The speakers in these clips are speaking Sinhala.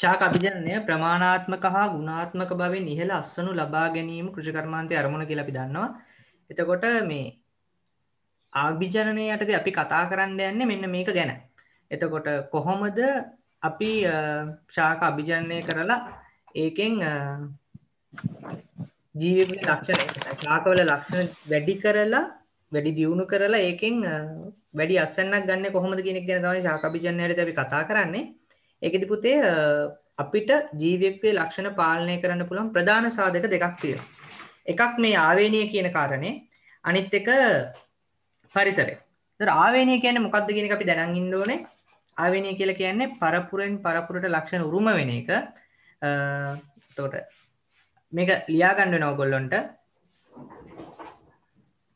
ශාක අභිජනනය ප්‍රමාණාත්මක හා ගුණාත්මක බවෙන් ඉහළ අස්වනු ලබා ගැනීම කෘෂිකර්මාන්තය අරමුණ කියලා අපි දන්නවා. එතකොට මේ ආභිජනනය යටදී අපි කතා කරන්න යන්නේ මෙන්න මේක ගැන. එතකොට කොහොමද අපි ශාක අභිජනනය කරලා ඒකෙන් ජීව ලක්ෂණ ශාකවල ලක්ෂණ වැඩි කරලා වැඩි දියුණු කරලා ඒකෙන් වැඩි අස්සන්නක් ගන්න කොහොමද කෙනෙක් ගැන තමයි ශාක අභිජනනයට අපි කතා කරන්නේ. ඒකෙදි පුතේ අපිට ජීවීත්වයේ ලක්ෂණ පාලනය කරන්න පුළුවන් ප්‍රධාන සාධක දෙකක් තියෙනවා. එකක් මේ ආවේනිය කියන කාරණේ අනිත් එක පරිසරය. ඒතර ආවේනිය කියන්නේ මොකක්ද කියන එක අපි දැනන් ඉන්න ඕනේ. ආවේනිය කියලා කියන්නේ පරපුරෙන් පරපුරට ලක්ෂණ උරුම වෙන එක. එතකොට මේක ලියා ගන්න වෙනවා ඔයගොල්ලන්ට.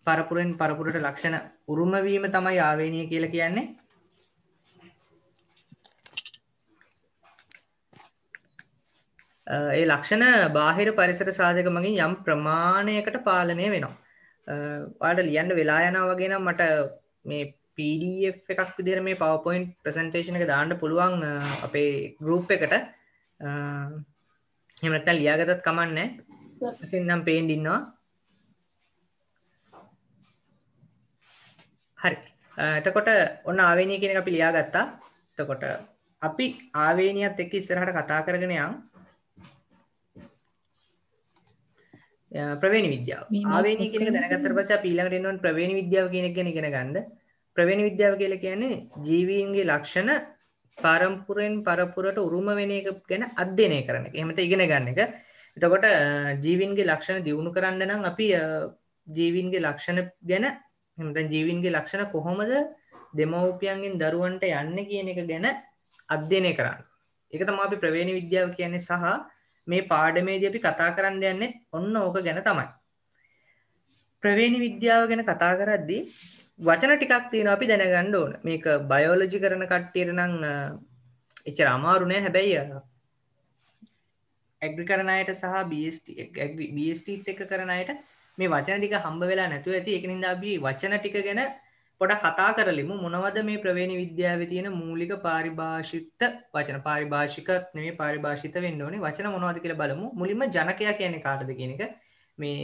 පරපුරෙන් පරපුරට ලක්ෂණ උරුම වීම තමයි ආවේනිය කියලා කියන්නේ. ඒ ලක්ෂණ බාහිර පරිසර සාධක මගින් යම් ප්‍රමාණයකට පාලනය වෙනවා. වාට ලියන්න වෙලා යනා වගේ නම් මට මේ PDF එකක් විදිර මේ පවපොයින්් ප්‍රසන්ටේෂන එක දාන්න පුළුවන් අපේ ගරුප් එකට හෙමට ලියාගතත් කමන්න සින්නම් පේන් ඉන්නවා හරි එතකොට ඔන්න ආවේනය කෙන අපි ලියාගත්තා තකොට අපි ආවේනියත් එක්ක ඉස්සරහට කතා කරගෙනයම් ප්‍රවේණ විද්‍යාව ආවේනී කියන එක දැනගත්තට පස්සේ අපි ඊළඟට එන්න ඕන ප්‍රවේණ විද්‍යාව කියන එක ගැන ඉගෙන ගන්න. ප්‍රවේණ විද්‍යාව කියලා කියන්නේ ජීවීන්ගේ ලක්ෂණ පරම්පරෙන් පරපුරට උරුම වෙන එක ගැන අධ්‍යයනය කරන එක. එහෙමත ඉගෙන ගන්න එක. එතකොට ජීවීන්ගේ ලක්ෂණ දියුණු කරන්න නම් අපි ජීවීන්ගේ ලක්ෂණ ගැන එහෙමත ජීවීන්ගේ ලක්ෂණ කොහොමද දෙමව්පියන්ගෙන් දරුවන්ට යන්නේ කියන එක ගැන අධ්‍යයනය කරන්න. ඒක තමයි අපි ප්‍රවේණ විද්‍යාව කියන්නේ සහ මේ පාඩමේදී අපි කතා කරන්න යන්නේ ඔන්න ඕක ගැන තමයි. ප්‍රවේණි විද්‍යාව ගැන කතා කරද්දී වචන ටිකක් තියෙනවා අපි දැනගන්න ඕන. මේක බයෝලොජි කරන කට්ටියට නම් එච්චර අමාරු නෑ හැබැයි ඇග්‍රි කරන අයට සහ BST BST එක කරන අයට මේ වචන ටික හම්බ වෙලා නැතුව ඇති ඒක හින්දා අපි වචන ටික ගැන පොඩ කතා කරලිමු මොනවද මේ ප්‍රවේණ විද්‍යාව තියෙන මූලික පාරිභාෂිත වචන පාරිභාෂිකත් නෙමේ පාරිභාෂිත වෙන්න ඕනේ වචන මොනවද කියලා බලමු මුලින්ම ජනකයා කියන්නේ කාටද කියන එක මේ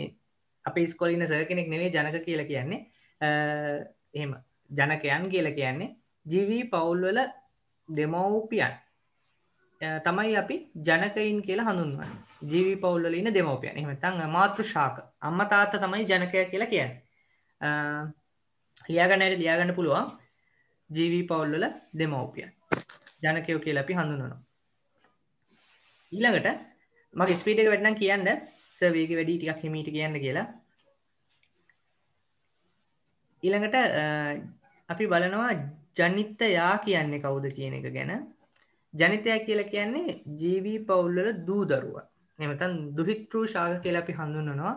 අපේ ස්කොලින සර් කෙනෙක් නෙවේ ජනක කියලා කියන්නේ එහෙම ජනකයන් කියලා කියන්නේ ජීවී පවුල්වල දෙමවපියන් තමයි අපි ජනකයින් කියලා හඳුන්වන් ජීවි පවුල්වල ඉන්න දෙමවපියන් එහමතං මාතෘ ශාක අම්ම තාත්ත තමයි ජනකය කියලා කියන්න ලියාගන්නයට ලියාගන්න පුළුවන් ජීවී පවුල්ලල දෙමවපිය ජනකයෝ කිය ලපි හඳුනනවා ඊළඟට මගේ ස්පීටක වැඩනම් කියන්න සවේග වැඩි ටිකක් හිමීට කියන්න කියලා ඊළඟට අපි බලනවා ජනිත්ත යා කියන්නේ කවුද කියන එක ගැන ජනිතය කියල කියන්නේ ජීවී පවුල්ලල දූ දරුව එමතන් දුහිත්‍රූ ශාග කියලා අපි හඳුන්නනවා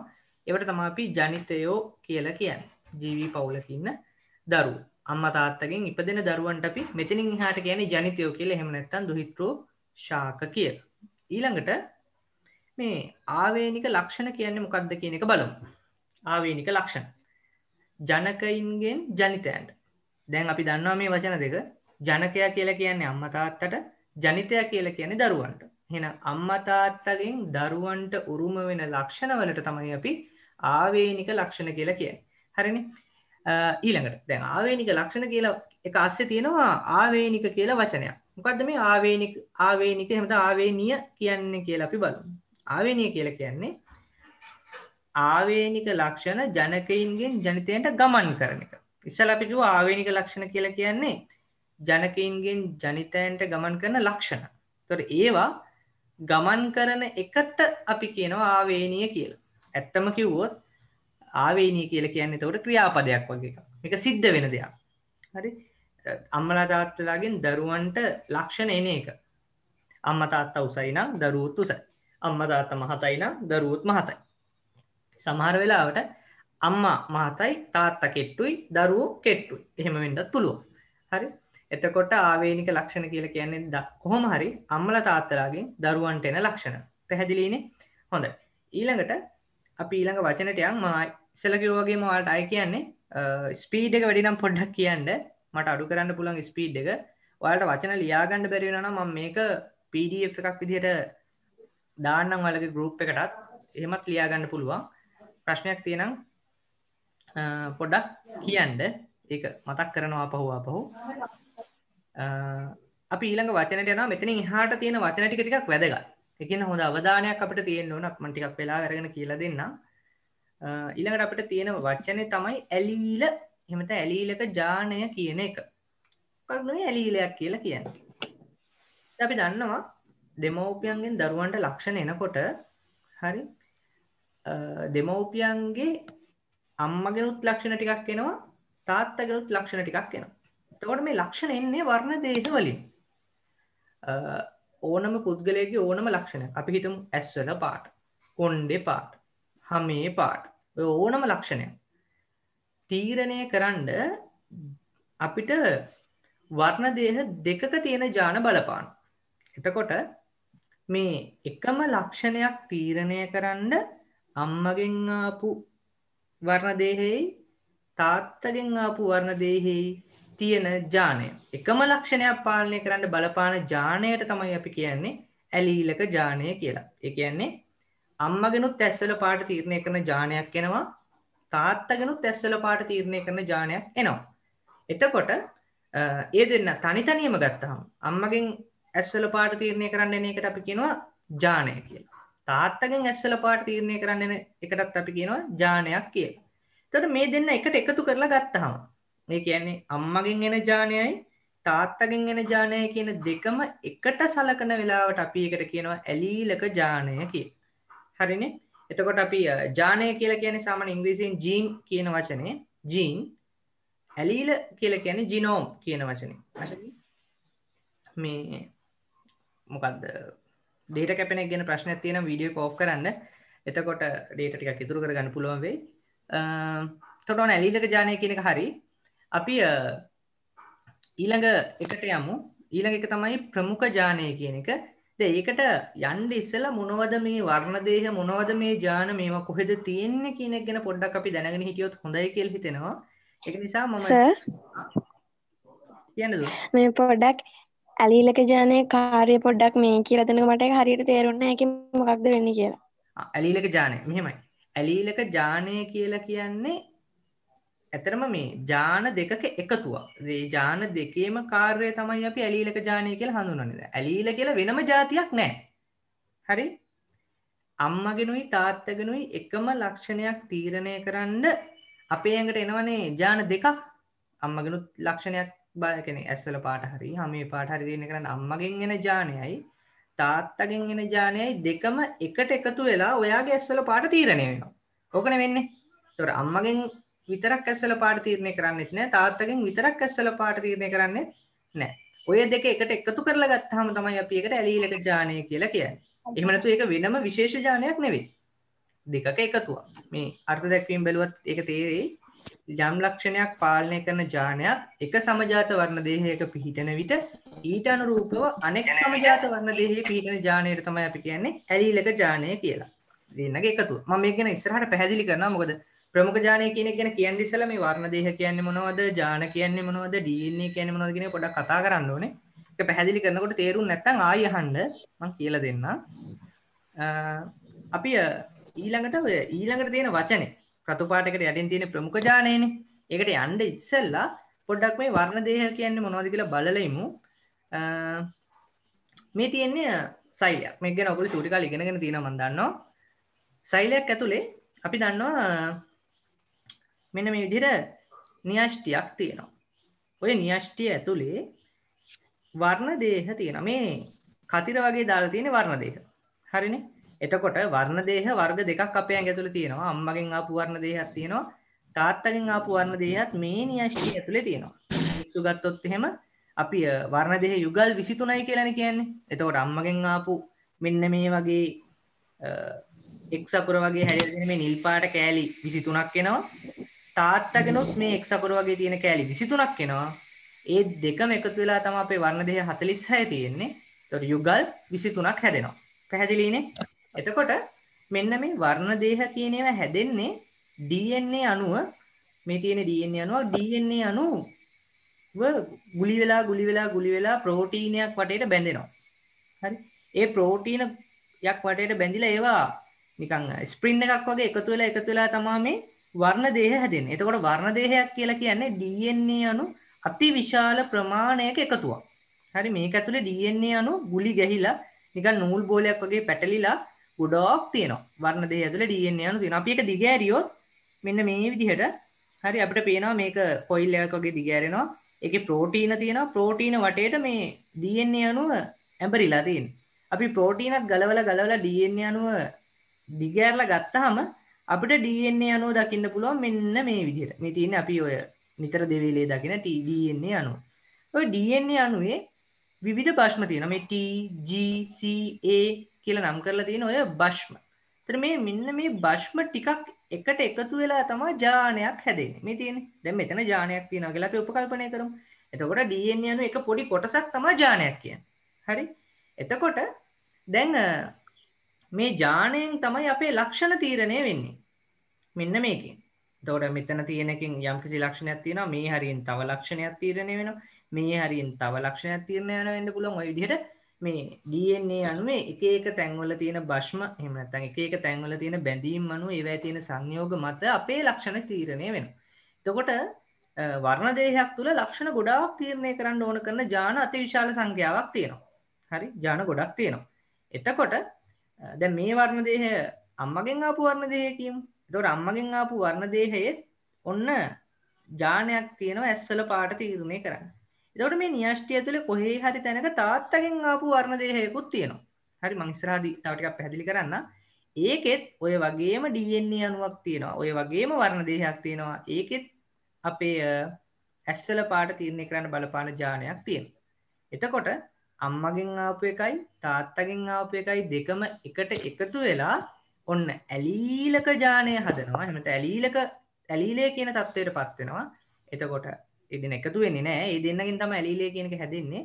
එවට තම අපි ජනිතයෝ කියලා කියන්න ජීවී පවුලකින්න දරු අම්ම තාත්තකින් ඉපදෙන දරුවන්ට අපි මෙතනින් හාට කියන ජනිතයෝ කියල හෙමනැත්තන් දුහිත්‍රෝ ශාක කිය ඊළඟට මේ ආවේනික ලක්ෂණ කියන්නේ මොකක්ද කියන එක බලමු ආවේනික ලක්ෂණ ජනකයින්ගෙන් ජනිතයන්ට දැන් අපි දන්නවා මේ වචන දෙක ජනකයා කියලා කියන්නේ අම්මතාත්තට ජනිතය කියලා කියන්නේ දරුවන්ට හෙන අම්මතාත්තගෙන් දරුවන්ට උරුම වෙන ලක්ෂණවලට තමයි අපි ආවේනික ලක්ෂණ කියලා කියන්නේ හරිනි ඊළඟට දැන් ආවේනික ලක්ෂණ කියලා එක අස්සේ තියෙනවා ආවේනික කියලා වචනයක් මොකක්ද මේ ආවේනික ආවේනික එහෙමද ආවේනිය කියන්නේ කියලා අපි බලමු ආවේනිය කියලා කියන්නේ ආවේනික ලක්ෂණ ජනකයින්ගෙන් ජනිතයන්ට ගමන් කරන එක ඉස්සලා අපි කිව්වා ආවේනික ලක්ෂණ කියලා කියන්නේ ජනකයින්ගෙන් ජනිතයන්ට ගමන් කරන ලක්ෂණ ඒතකොට ඒවා ගමන් කරන එකට අපි කියනවා ආවේනිය කියලා ඇත්තම කිව්වොත් ආවේනී කියල කියන්නේ තවට ක්‍රියාපදයක් වගේ එක සිද්ධ වෙන දෙයක් හරි අම්මලා තාත්තලාගෙන් දරුවන්ට ලක්ෂණ එන එක අම්ම තාත්ත උසයිනම් දරුවත් උසයි අම්ම තාත්ත මහතයිනම් දරුවත් මහතයි සමහර වෙලාවට අම්මා මහතයි තාත්ත කෙට්ටුයි දරුවෝ කෙට්ටුයි එහෙම වෙන්නත් පුළුව හරි එතකොට ආවේනික ලක්ෂණ කියල කියන්නේ ද කොහොම හරි අම්මල තාත්තලාගෙන් දරුවන්ට එන ලක්ෂණ පැහැදිලීනේ හොඳ ඊළඟට අපි ඊළඟ වචනට යන් මා ඉස්සලකිවගේ මවාට අය කියන්නේ ස්පීඩ් එක වැඩිනම් පොඩ්ඩක් කියන්න මට අඩු කරන්න පුළන් ස්පීඩ් එක ඔයාට වචන ලියාගන්න බැරිවෙන ම මේක පඩF එකක් විදිහට දාන්නම් වලගේ ගරුප් එකටත් එහෙමත් ලියාගන්න පුළුවන් ප්‍රශ්නයක් තියෙනම් පොඩක් කියන්ඩ ඒ මතක් කරනවා පහුවා පහු අපි ඊළඟ වචනට යන මෙතන හාට තියෙන වචනටික ටිකක් වැදගත් ඒ කියන්නේ හොඳ අවධානයක් අපිට තියෙන්න ඕන මම ටිකක් වෙලා අරගෙන කියලා දෙන්නම් ඊළඟට අපිට තියෙන වචනේ තමයි ඇලීල එහෙම තමයි ඇලීලක ජානය කියන එක මොකක් නෙවෙයි ඇලීලයක් කියලා කියන්නේ දැන් අපි දන්නවා දෙමව්පියන්ගෙන් දරුවන්ට ලක්ෂණ එනකොට හරි දෙමව්පියන්ගේ අම්මගෙනුත් ලක්ෂණ ටිකක් එනවා තාත්තගෙනුත් ලක්ෂණ ටිකක් එනවා. එතකොට මේ ලක්ෂණ එන්නේ වර්ණ දේශ වලින්. ඕනම පුද්ගලයගේ ඕනම ලක්ෂණ අපි හිතමු ඇස්වල පාට කොන්්ඩෙ පාට හමේ පාට ඕනම ලක්ෂණය තීරණය කරන්න අපිට වර්ණදේහ දෙකක තියෙන ජාන බලපාන එතකොට මේ එකම ලක්ෂණයක් තීරණය කරන්න අම්මගෙන් ආපු වර්ණදේහෙයි තාත්තගෙන් ආපු වර්ණදේහෙයි තියෙන ජානය. එකම ලක්ෂණයක් පාලනය කරන්න බලපාන ජානයට තමයි අපි කියන්නේ ඇලීලක ජානය කියලා. ඒ කියන්නේ අම්මගෙනුත් ඇස්වල පාට තීරණය කරන ජානයක් එනවා. තාත්තගෙනුත් ඇස්වල පාට තීරණය කරන ජානයක් එනවා. එතකොට ඒ දෙන්න තනි තනියම ගත්තාම අම්මගෙන් ඇස්වල පාට තීරණය කරන්න එන එකට අපි කියනවා ජානය කියලා. තාත්තගෙන් ඇස්වල පාට තීරණය කරන්න එන එකටත් අපි කියනවා ජානයක් කියලා. එතකොට මේ දෙන්න එකට එකතු කරලා ගත්තාම ඒ කියන්නේ අම්මගෙන් එන ඥානයයි තාත්තගෙන් එන ඥානය කියන දෙකම එකට සලකන වෙලාවට අපි ඒකට කියනවා ඇලීලක ඥානය කියලා. හරිනේ? එතකොට අපි ඥානය කියලා කියන්නේ සාමාන්‍ය ඉංග්‍රීසියෙන් ජීන් කියන වචනේ ජීන් ඇලීල කියලා කියන්නේ ජිනෝම් කියන වචනේ. මේ මොකද්ද? data කැපෙන එක ගැන ප්‍රශ්නයක් තියෙනම් වීඩියෝ එක ඕෆ් කරන්න. එතකොට data ටිකක් ඉතුරු කරගන්න පුළුවන් වෙයි. අ එතකොට ඔන ඇලීලක ඥානය කියන එක හරියි. අපි ඊළඟ එකට යමු ඊළඟ එක තමයි ප්‍රමුඛ ජානය කියන එක ඒකට යන්ඩ ඉස්සල මොනවද මේ වර්ණදේහ මොනවද මේ ජාන මේම කොහෙද තියෙන්නේ කියනක් ගැන පොඩ්ඩක් අපි දැනගෙන හිටියොත් හොඳයි කෙල් හිතෙනවා එක නිසා මම මේ පොඩ්ඩක් ඇලීලක ජානය කාරය පොඩ්ඩක් මේ කියලා දෙනක මට හරියට තේරුන්න හැකි මොකක්ද වෙන්න කියලා ඇලීලක ජානය මෙහෙමයි ඇලීලක ජානය කියලා කියන්නේ ඇතරම මේ ජාන දෙකක එකතුවක් මේ ජාන දෙකේම කාර්යය තමයි අපි ඇලීලක ජානය කියලා හඳුන්වන්නේ. ඇලීල කියලා වෙනම જાතියක් නැහැ. හරි? අම්මගෙනුයි තාත්තගෙනුයි එකම ලක්ෂණයක් තීරණය කරන්න අපේ ඇඟට එනවනේ ජාන දෙකක්. අම්මගෙනුත් ලක්ෂණයක් කියන්නේ ඇස්වල පාට හරි, හැමේ පාට හරි දෙන්න කරන්න අම්මගෙන් එන ජානයයි තාත්තගෙන් එන ජානයයි දෙකම එකට එකතු වෙලා ඔයාගේ ඇස්වල පාට තීරණය වෙනවා. ඕකනේ වෙන්නේ. ඒතොර අම්මගෙන් විතරක් ඇස්සල පාට තීරණය කරන්නෙත් නෑ තාත්තගෙන් විතරක් ඇස්සල පාට තීරණය කරන්නෙත් නෑ. ඔය දෙක එකට එකතු කරලා ගත්තාම තමයි අපි ඒකට ඇලීලක ඥානය කියලා කියන්නේ. එහෙම නැතු ඒක වෙනම විශේෂ ඥානයක් නෙවෙයි. දෙකක එකතුවක්. මේ අර්ථ දැක්වීම බැලුවත් ඒක තේරෙයි. යම් ලක්ෂණයක් පාලනය කරන ඥානයක් එක සමජාත වර්ණ දේහයක පිහිටන විට ඊට අනුරූපව අනෙක් සමජාත වර්ණ දේහයේ පිහිටන ඥානයට තමයි අපි කියන්නේ ඇලීලක ඥානය කියලා. දෙන්නගේ එකතුව. මම මේක ගැන ඉස්සරහට පැහැදිලි කරනවා මොකද ප්‍රමුඛ ජානය කියන ගැන කියන්න ඉස්සලා මේ වර්ණ දේහ කියන්නේ මොනවද ජාන කියන්නේ මොනවද DNA කියන්නේ මොනවද කියන පොඩක් කතා කරන්න ඕනේ. ඒක පැහැදිලි කරනකොට තේරුම් නැත්නම් ආයෙ අහන්න මම කියලා දෙන්නම්. අපි ඊළඟට ඊළඟට තියෙන වචනේ රතුපාටකට යටින් තියෙන ප්‍රමුඛ ඥානයනේ. ඒකට යන්න ඉස්සෙල්ලා පොඩ්ඩක් මේ වර්ණ දේහ කියන්නේ මොනවද කියලා බලලා ඉමු. මේ තියෙන්නේ සෛලයක්. මේක ගැන ඔයගොල්ලෝ චූටි කාලේ ඉගෙනගෙන තියෙනවා මම දන්නවා. සෛලයක් ඇතුලේ අපි දන්නවා මෙන්න මේ විදිහට න්‍යෂ්ටියක් තියෙනවා. ඔය න්‍යෂ්ටිය ඇතුලේ වර්ණ දේහ තියෙනවා. මේ කතිර වගේ දාලා තියෙන වර්ණ දේහ. හරිනේ? එතකොට වර්ණ දේහ වර්ග දෙකක් අපේ ඇඟ ඇතුලේ තියෙනවා. අම්මගෙන් ආපු වර්ණ දේහයක් තියෙනවා. තාත්තගෙන් ආපු වර්ණ දේහයත් මේ න්‍යෂ්ටිය ඇතුලේ තියෙනවා. පිස්සු ගත්තොත් එහෙම අපි වර්ණ දේහ යුගල් 23යි කියලානේ කියන්නේ. එතකොට අම්මගෙන් ආපු මෙන්න මේ වගේ එක් සකුර වගේ හැඩය තියෙන මේ නිල් පාට කෑලි 23ක් එනවා. තාත්තගෙනුත් මේ එක් සකුර වගේ තියෙන කෑලි 23ක් එනවා. ඒ දෙකම එකතු වෙලා තමයි අපේ වර්ණ දෙක 46 තියෙන්නේ. ඒතකොට යුගල් 23ක් හැදෙනවා. පැහැදිලිනේ? එතකොට මෙන්න මේ වර්ණ දේහ තියෙන ඒවා හැදෙන්නේ DNA අණුව මේ තියෙන DNA අණුව DNA අණුව ගුලි වෙලා ගුලි වෙලා ගුලි වෙලා ප්‍රෝටීනයක් වටේට බැඳෙනවා. හරි? ඒ ප්‍රෝටීන යක් වටේට බැඳිලා ඒවා නිකන් ස්ප්‍රින් එකක් වගේ එකතු වෙලා එකතු වෙලා තමයි මේ වර්ණ දේහ හැදෙන්නේ. එතකොට වර්ණ දේහයක් කියලා කියන්නේ DNA අණු අතිවිශාල ප්‍රමාණයක එකතුවක්. හරි මේක ඇතුලේ DNA අණු ගුලි ගැහිලා නිකන් නූල් බෝලයක් වගේ පැටලිලා ගොඩක් තියෙනවා. වර්ණ දෙය ඇතුලේ DNA අණු තියෙනවා. අපි ඒක දිගෑරියොත් මෙන්න මේ විදිහට හරි අපිට පේනවා මේක ෆොයිල් එකක් වගේ දිගෑරෙනවා. ඒකේ ප්‍රෝටීන තියෙනවා. ප්‍රෝටීන වටේට මේ DNA අණුව ඇඹරිලා තියෙනවා. අපි ප්‍රෝටීනක් ගලවලා ගලවලා DNA අණුව දිගෑරලා ගත්තාම අපිට ඩන්නේ අනුව දකින්න පුළුවන් මෙන්න මේ විදිර මේ තියෙන අපි ඔය නිතර දෙවේලේ දකින ටඩන්නේ අනු ඔය ඩන්නේ අනුවේ විවිධ භශ්ම තියෙන මේ TGCA කියල නම් කරලා තියෙන ඔය භශ්ම තර මේ මෙන්න මේ භශ්ම ටිකක් එකට එකතු වෙලා තමා ජානයක් හැදෙන මේ තියෙන දැ මෙතන ජානයක් තියෙන කියලා උපකල්පනය කරම් එතකොට ඩන්නේ අනු එක පොඩි කොටසක් තමා ජානයක් කිය හරි එතකොට දැන් මේ ඥාණයෙන් තමයි අපේ ලක්ෂණ තීරණය වෙන්නේ. මෙන්න මේකෙන්. එතකොට මෙතන තියෙනකින් යම්කිසි ලක්ෂණයක් තියෙනවා මේ හරියෙන් තව ලක්ෂණයක් තීරණය වෙනවා. මේ හරියෙන් තව ලක්ෂණයක් තීරණය වෙනවා වෙන්න පුළුවන් ওই විදිහට මේ DNA අනුව එක එක තැන්වල තියෙන භෂ්ම එහෙම නැත්නම් එක එක තැන්වල තියෙන බැඳීම් අනුව ඒවැය තියෙන සංයෝග මත අපේ ලක්ෂණ තීරණය වෙනවා. එතකොට වර්ණ දේහයක් තුළ ලක්ෂණ ගොඩාක් තීරණය කරන්න ඕන කරන ඥාන අතිවිශාල සංඛ්‍යාවක් තියෙනවා. හරි ඥාන ගොඩක් තියෙනවා. එතකොට ද මේ වර්ණ දේහ අම්මගෙන් ආපු වර්ණ දේහයකම් දොට අම්මගෙන් ආපු වර්ණ දේහයත් ඔන්න ජානයක් තියෙනව ඇස්සල පාට තීරුණය කරන්න එදවට මේ නිියෂ්ටිය තුළ කොහේ හරි තැනක තාත්තගෙන් ආපු වර්ණ දේහයකුත් තියෙනවා හරි මංස්රාද තවටික් පැදිලි කරන්න ඒකෙත් ඔය වගේම ඩන්නේ අනුවක් තියෙනවා ඔය වගේම වර්ණ දේහයක් තියෙනවා ඒකෙත් අපේ ඇස්සල පාට තීරණය කරන්න බලපාන ජානයක් තියෙන එතකොට අම්මගෙන් ආපු එකයි තාත්තගෙන් ආපු එකයි දෙකම එකට එකතු වෙලා ඔන්න ඇලීලක ජානය හදනවා එමට ඇලීලක ඇලීලේ කියන තත්ත්වයට පත්වෙනවා එතකොට එදින එකතු වෙන්නේ නෑ ඒ දෙන්නගින් තම ඇලීලේ කියනක හැදෙන්නේ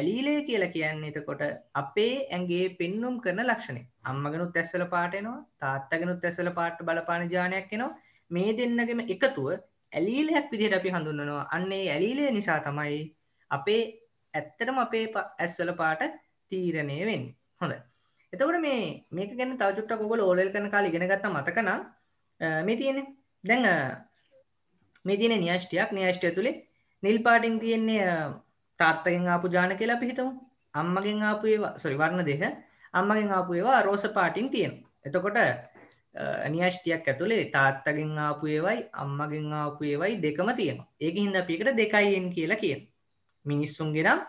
ඇලීලේ කියලා කියන්නේ එතකොට අපේ ඇගේ පෙන්නුම් කරන ලක්ෂණය අම්මගෙනුත් ඇස්සල පාටනවා තාත්තගෙනුත් ඇසල පාට බලපාන ජානයක් එනවා මේ දෙන්නගෙම එකතුව ඇලීලයක් විදිහට අපි හඳුන්නනවා අන්නේ ඇලීලය නිසා තමයි අපේ ඇත්තටම අපේ ඇස්වල පාට තීරණය වෙන් හොඳ එතකට මේ මේක ගැන තවචුට්ට ගොල ඕලල් කන කාල ඉගෙනගත්ත මතකනම් මේ තියෙන දැන් මේ තියෙන නිියෂ්ටියක් නිියෂ්ටය තුළේ නිල් පාටිං තියෙන්නේ තාත්තගෙන් ආපු ජාන කියලා පිහිටමු අම්මගෙන් ආපු ඒවා සොරිවර්ණ දෙහ අම්මගෙන් ආපු ඒවා රෝස පාටිං තියෙන එතකොට නිියෂ්ටියක් ඇතුළේ තාත්තගෙන් ආපු ඒවයි අම්මගෙන් ආපු ඒවයි දෙකම තියෙන ඒක හින්ද පිකට දෙකයිෙන් කියලා කියන මිනිස්සුන් ගෙනම්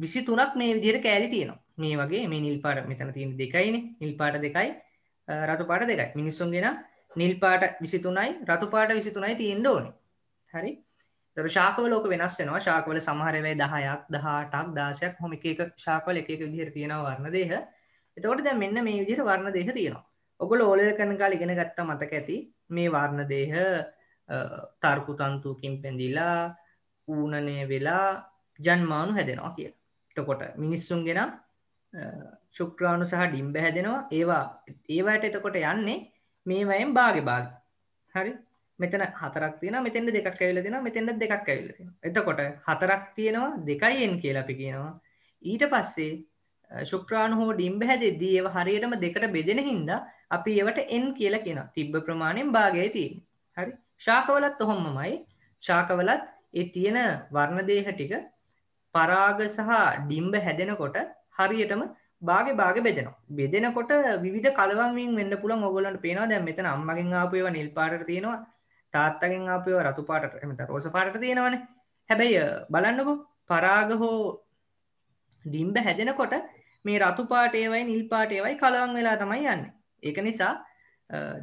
විසි තුනක් මේ විදිර කෑලි තියෙනවා මේ වගේ මේ නිල් පාට මෙතන තියෙන දෙකයින නිල් පාට දෙකයි රතු පාට දෙකයි මිනිස්සුන් ගෙන නිල් පාට විසිතුනයි රතු පාට විසිතුනයි තියෙන්ඩ ඕන හරි තර ශාකවලෝක වෙනස් වෙනවා ශාකවල සමහරවයි දහයක් දහටක් දාසයක් හොම එක ශාකවල එක විදිහර තියෙන වර්ණ දේහ එතකොට දැ මෙන්න මේ විදිර වර්ණ දේහ තියෙනවා ඔගොල ඕල කන කාල ඉගෙන ගත්තා මතක ඇති මේ වර්ණ දේහ තර්කු තන්තුකින් පෙන්දිලා ඌනනය වෙලා ජන්මානු හැදෙනවා කියලා තකොට මිනිස්සුන් ගෙන ශුක්‍රාණු සහ ඩිම්බ හැදෙනවා ඒවා ඒවාට එතකොට යන්නේ මේවයින් බාග බාග හරි මෙතන හතරක් තියෙන මෙතෙන්ට දෙකක් ඇවිල දෙෙන මෙතෙන්ට දෙකක් ඇවිල එතකොට හතරක් තියෙනවා දෙකයිෙන් කියලපි කියනවා ඊට පස්සේ ශුක්‍රාණ හෝ ඩිම්බ හැදෙදී ඒව හරියටම දෙකට බෙදෙන හින්දා අපි ඒවට එන් කියලා කියෙන තිබ්බ ප්‍රමාණයෙන් භාගය තියෙන් හරි ශාකවලත් ඔහොම්මමයි ශාකවලත් ඒ තියෙන වර්ණදේහ ටික පරාග සහ ඩිම්බ හැදෙනකොට හරියටම බාග බාග බෙදෙනවා බෙදෙනකොට විධ කලවමින් වෙන්න පුළන් ඔගොලන්ට පේනවා දැන් මෙතන අම්මගෙන් ආපේව නිල් පාට තියෙනවා තාත්තගෙන් ආපේව රතු පාට එමත රෝස පාට තියෙනවන හැබැයි බලන්නකො පරාග හෝ ඩිම්බ හැදෙනකොට මේ රතු පාටේවයි නිල් පාටේවයි කලවන් වෙලා තමයි යන්න ඒක නිසා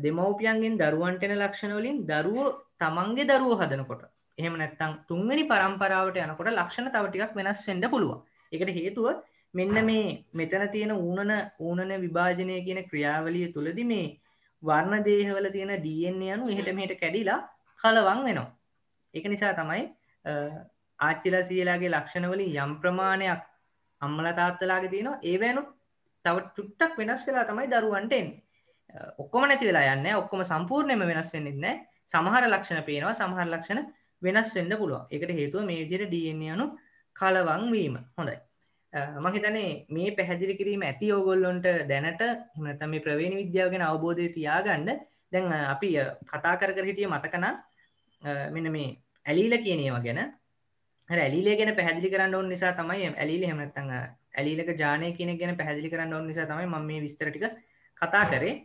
දෙමවපියන්ගෙන් දරුවන්ටෙන ලක්ෂණවලින් දරුවෝ තමන්ගේ දරුවෝ හදනකොට එහෙම නැත්තං තුන්වැනි පරම්පරාවට යනකොට ලක්ෂණ තව ටිකක් වෙනස් වෙන්න පුළුවන්. ඒකට හේතුව මෙන්න මේ මෙතන තියෙන ඌනන ඌනන විභාජනය කියන ක්‍රියාවලිය තුලදී මේ වර්ණ දේහවල තියෙන DNA අණු එහෙට මෙහෙට කැඩිලා කලවම් වෙනවා. ඒක නිසා තමයි ආච්චිලා සීලාගේ ලක්ෂණවලින් යම් ප්‍රමාණයක් අම්මලා තාත්තලාගේ තියෙනවා ඒ වෙනුත් තව චුට්ටක් වෙනස් වෙලා තමයි දරුවන්ට එන්නේ. ඔක්කොම නැති වෙලා යන්නේ නැහැ. ඔක්කොම සම්පූර්ණයෙන්ම වෙනස් වෙන්නේ නැහැ. සමහර ලක්ෂණ පේනවා, සමහර ලක්ෂණ වෙනස් වෙන්න පුළුව එකට හේතුව මේ විදිර DNA අනු කලවං වීම හොඳයි මහිතනේ මේ පැහැදිලි කිරීම ඇති ඕගොල්ලොන්ට දැනට හමතම මේ ප්‍රවේණ විද්‍යාවගෙන අවබෝධය තියාගන්න දැන් අපි කතා කර කර හිටිය මතකනම් මෙන්න මේ ඇලීල කියනව ගැන ඇලිල ගැන පැහදිලි කරන්න ඔන්න නිසා තමයි ඇලිල හමනත්තඟ ඇලිලක ජානය කියන ගැන පැහදිලි කරන්න ඔන්න නිසා තමයි ම මේ විස්තරටික කතා කරේ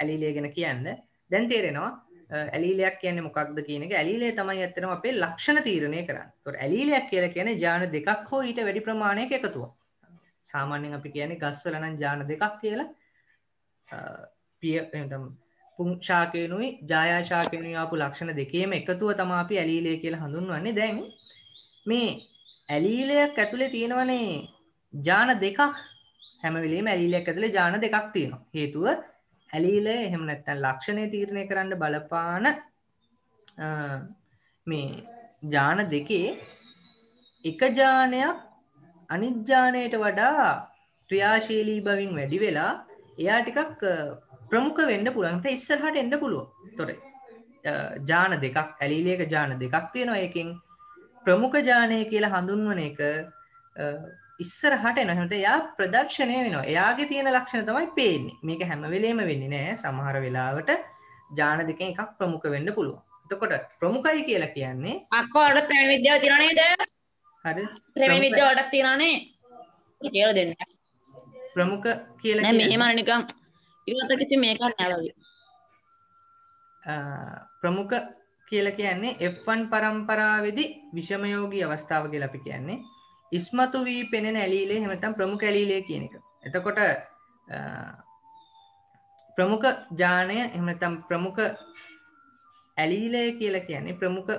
ඇලිලේ ගැන කියන්න දැන් තේරෙනවා ඇලීලයක් කියන මොකක්ද කියනක ඇලිලේ තමයි ඇත්තනම අපේ ලක්ෂණ තීරණය කරන්න තොට ඇලිලයක් කියල කියන ජාන දෙකක් හෝ ඊට වැඩි ප්‍රමාණයක එකතුව සාමාන්‍යෙන් අපි කියන ගස්වලනන් ජාන දෙකක් කියලා පිය පුංශාකයනුයි ජායාශාකයනු ආපු ලක්ෂණ දෙකේම එකතුව තමා අපි ඇලීලය කියලා හඳුන්වන්නේ දැන් මේ ඇලීලයක් ඇතුළේ තියෙනවනේ ජාන දෙකක් හැමවිලේ ඇලිලයක් ඇතුළේ ජාන දෙකක් තියෙනවා හේතුව ඇලීල එහෙම නැත්තැන් ලක්ෂණය තීරණය කරන්න බලපාන මේ ජාන දෙකේ එක ජානයක් අනිජ්ජානයට වඩා ක්‍රියාශීලී බවින් වැඩි වෙලා එයා ටිකක් ප්‍රමුඛ වෙන්න පුළන්ට ඉස්සරහට එන්න පුළුව තොර ජාන දෙකක් ඇලිලේක ජාන දෙකක් තියෙනවා එකින් ප්‍රමුඛ ජානය කියලා හඳුන්වන එක ඉස්සරහට එනවා. ඒකට එයා ප්‍රදර්ශනය වෙනවා. එයාගේ තියෙන ලක්ෂණ තමයි පේන්නේ. මේක හැම වෙලෙම වෙන්නේ නෑ. සමහර වෙලාවට ඥාන දෙකෙන් එකක් ප්‍රමුඛ වෙන්න පුළුවන්. එතකොට ප්‍රමුඛයි කියලා කියන්නේ අක්කෝ අරට ප්‍රේම විද්‍යාව තියෙනවා නේද? හරි. ප්‍රේම විද්‍යාව වලට තියෙනවා නේ. කියලා දෙන්න. ප්‍රමුඛ කියලා කියන්නේ නෑ මෙහෙම නිකන් ඉවත කිසි මේකක් නෑ වගේ. ප්‍රමුඛ කියලා කියන්නේ F1 පරම්පරාවේදී විෂමයෝගී අවස්ථාව කියලා අපි කියන්නේ. ඉස්මතු වී පෙනෙන ඇලීලේ හෙමටම් ප්‍රමුඛ ඇලීලේ කියන එක. එතකොට ප්‍රමුඛ ජානය එහමතම් ප්‍රමුඛ ඇලීලය කියලා කියන්නේ ප්‍රමුඛ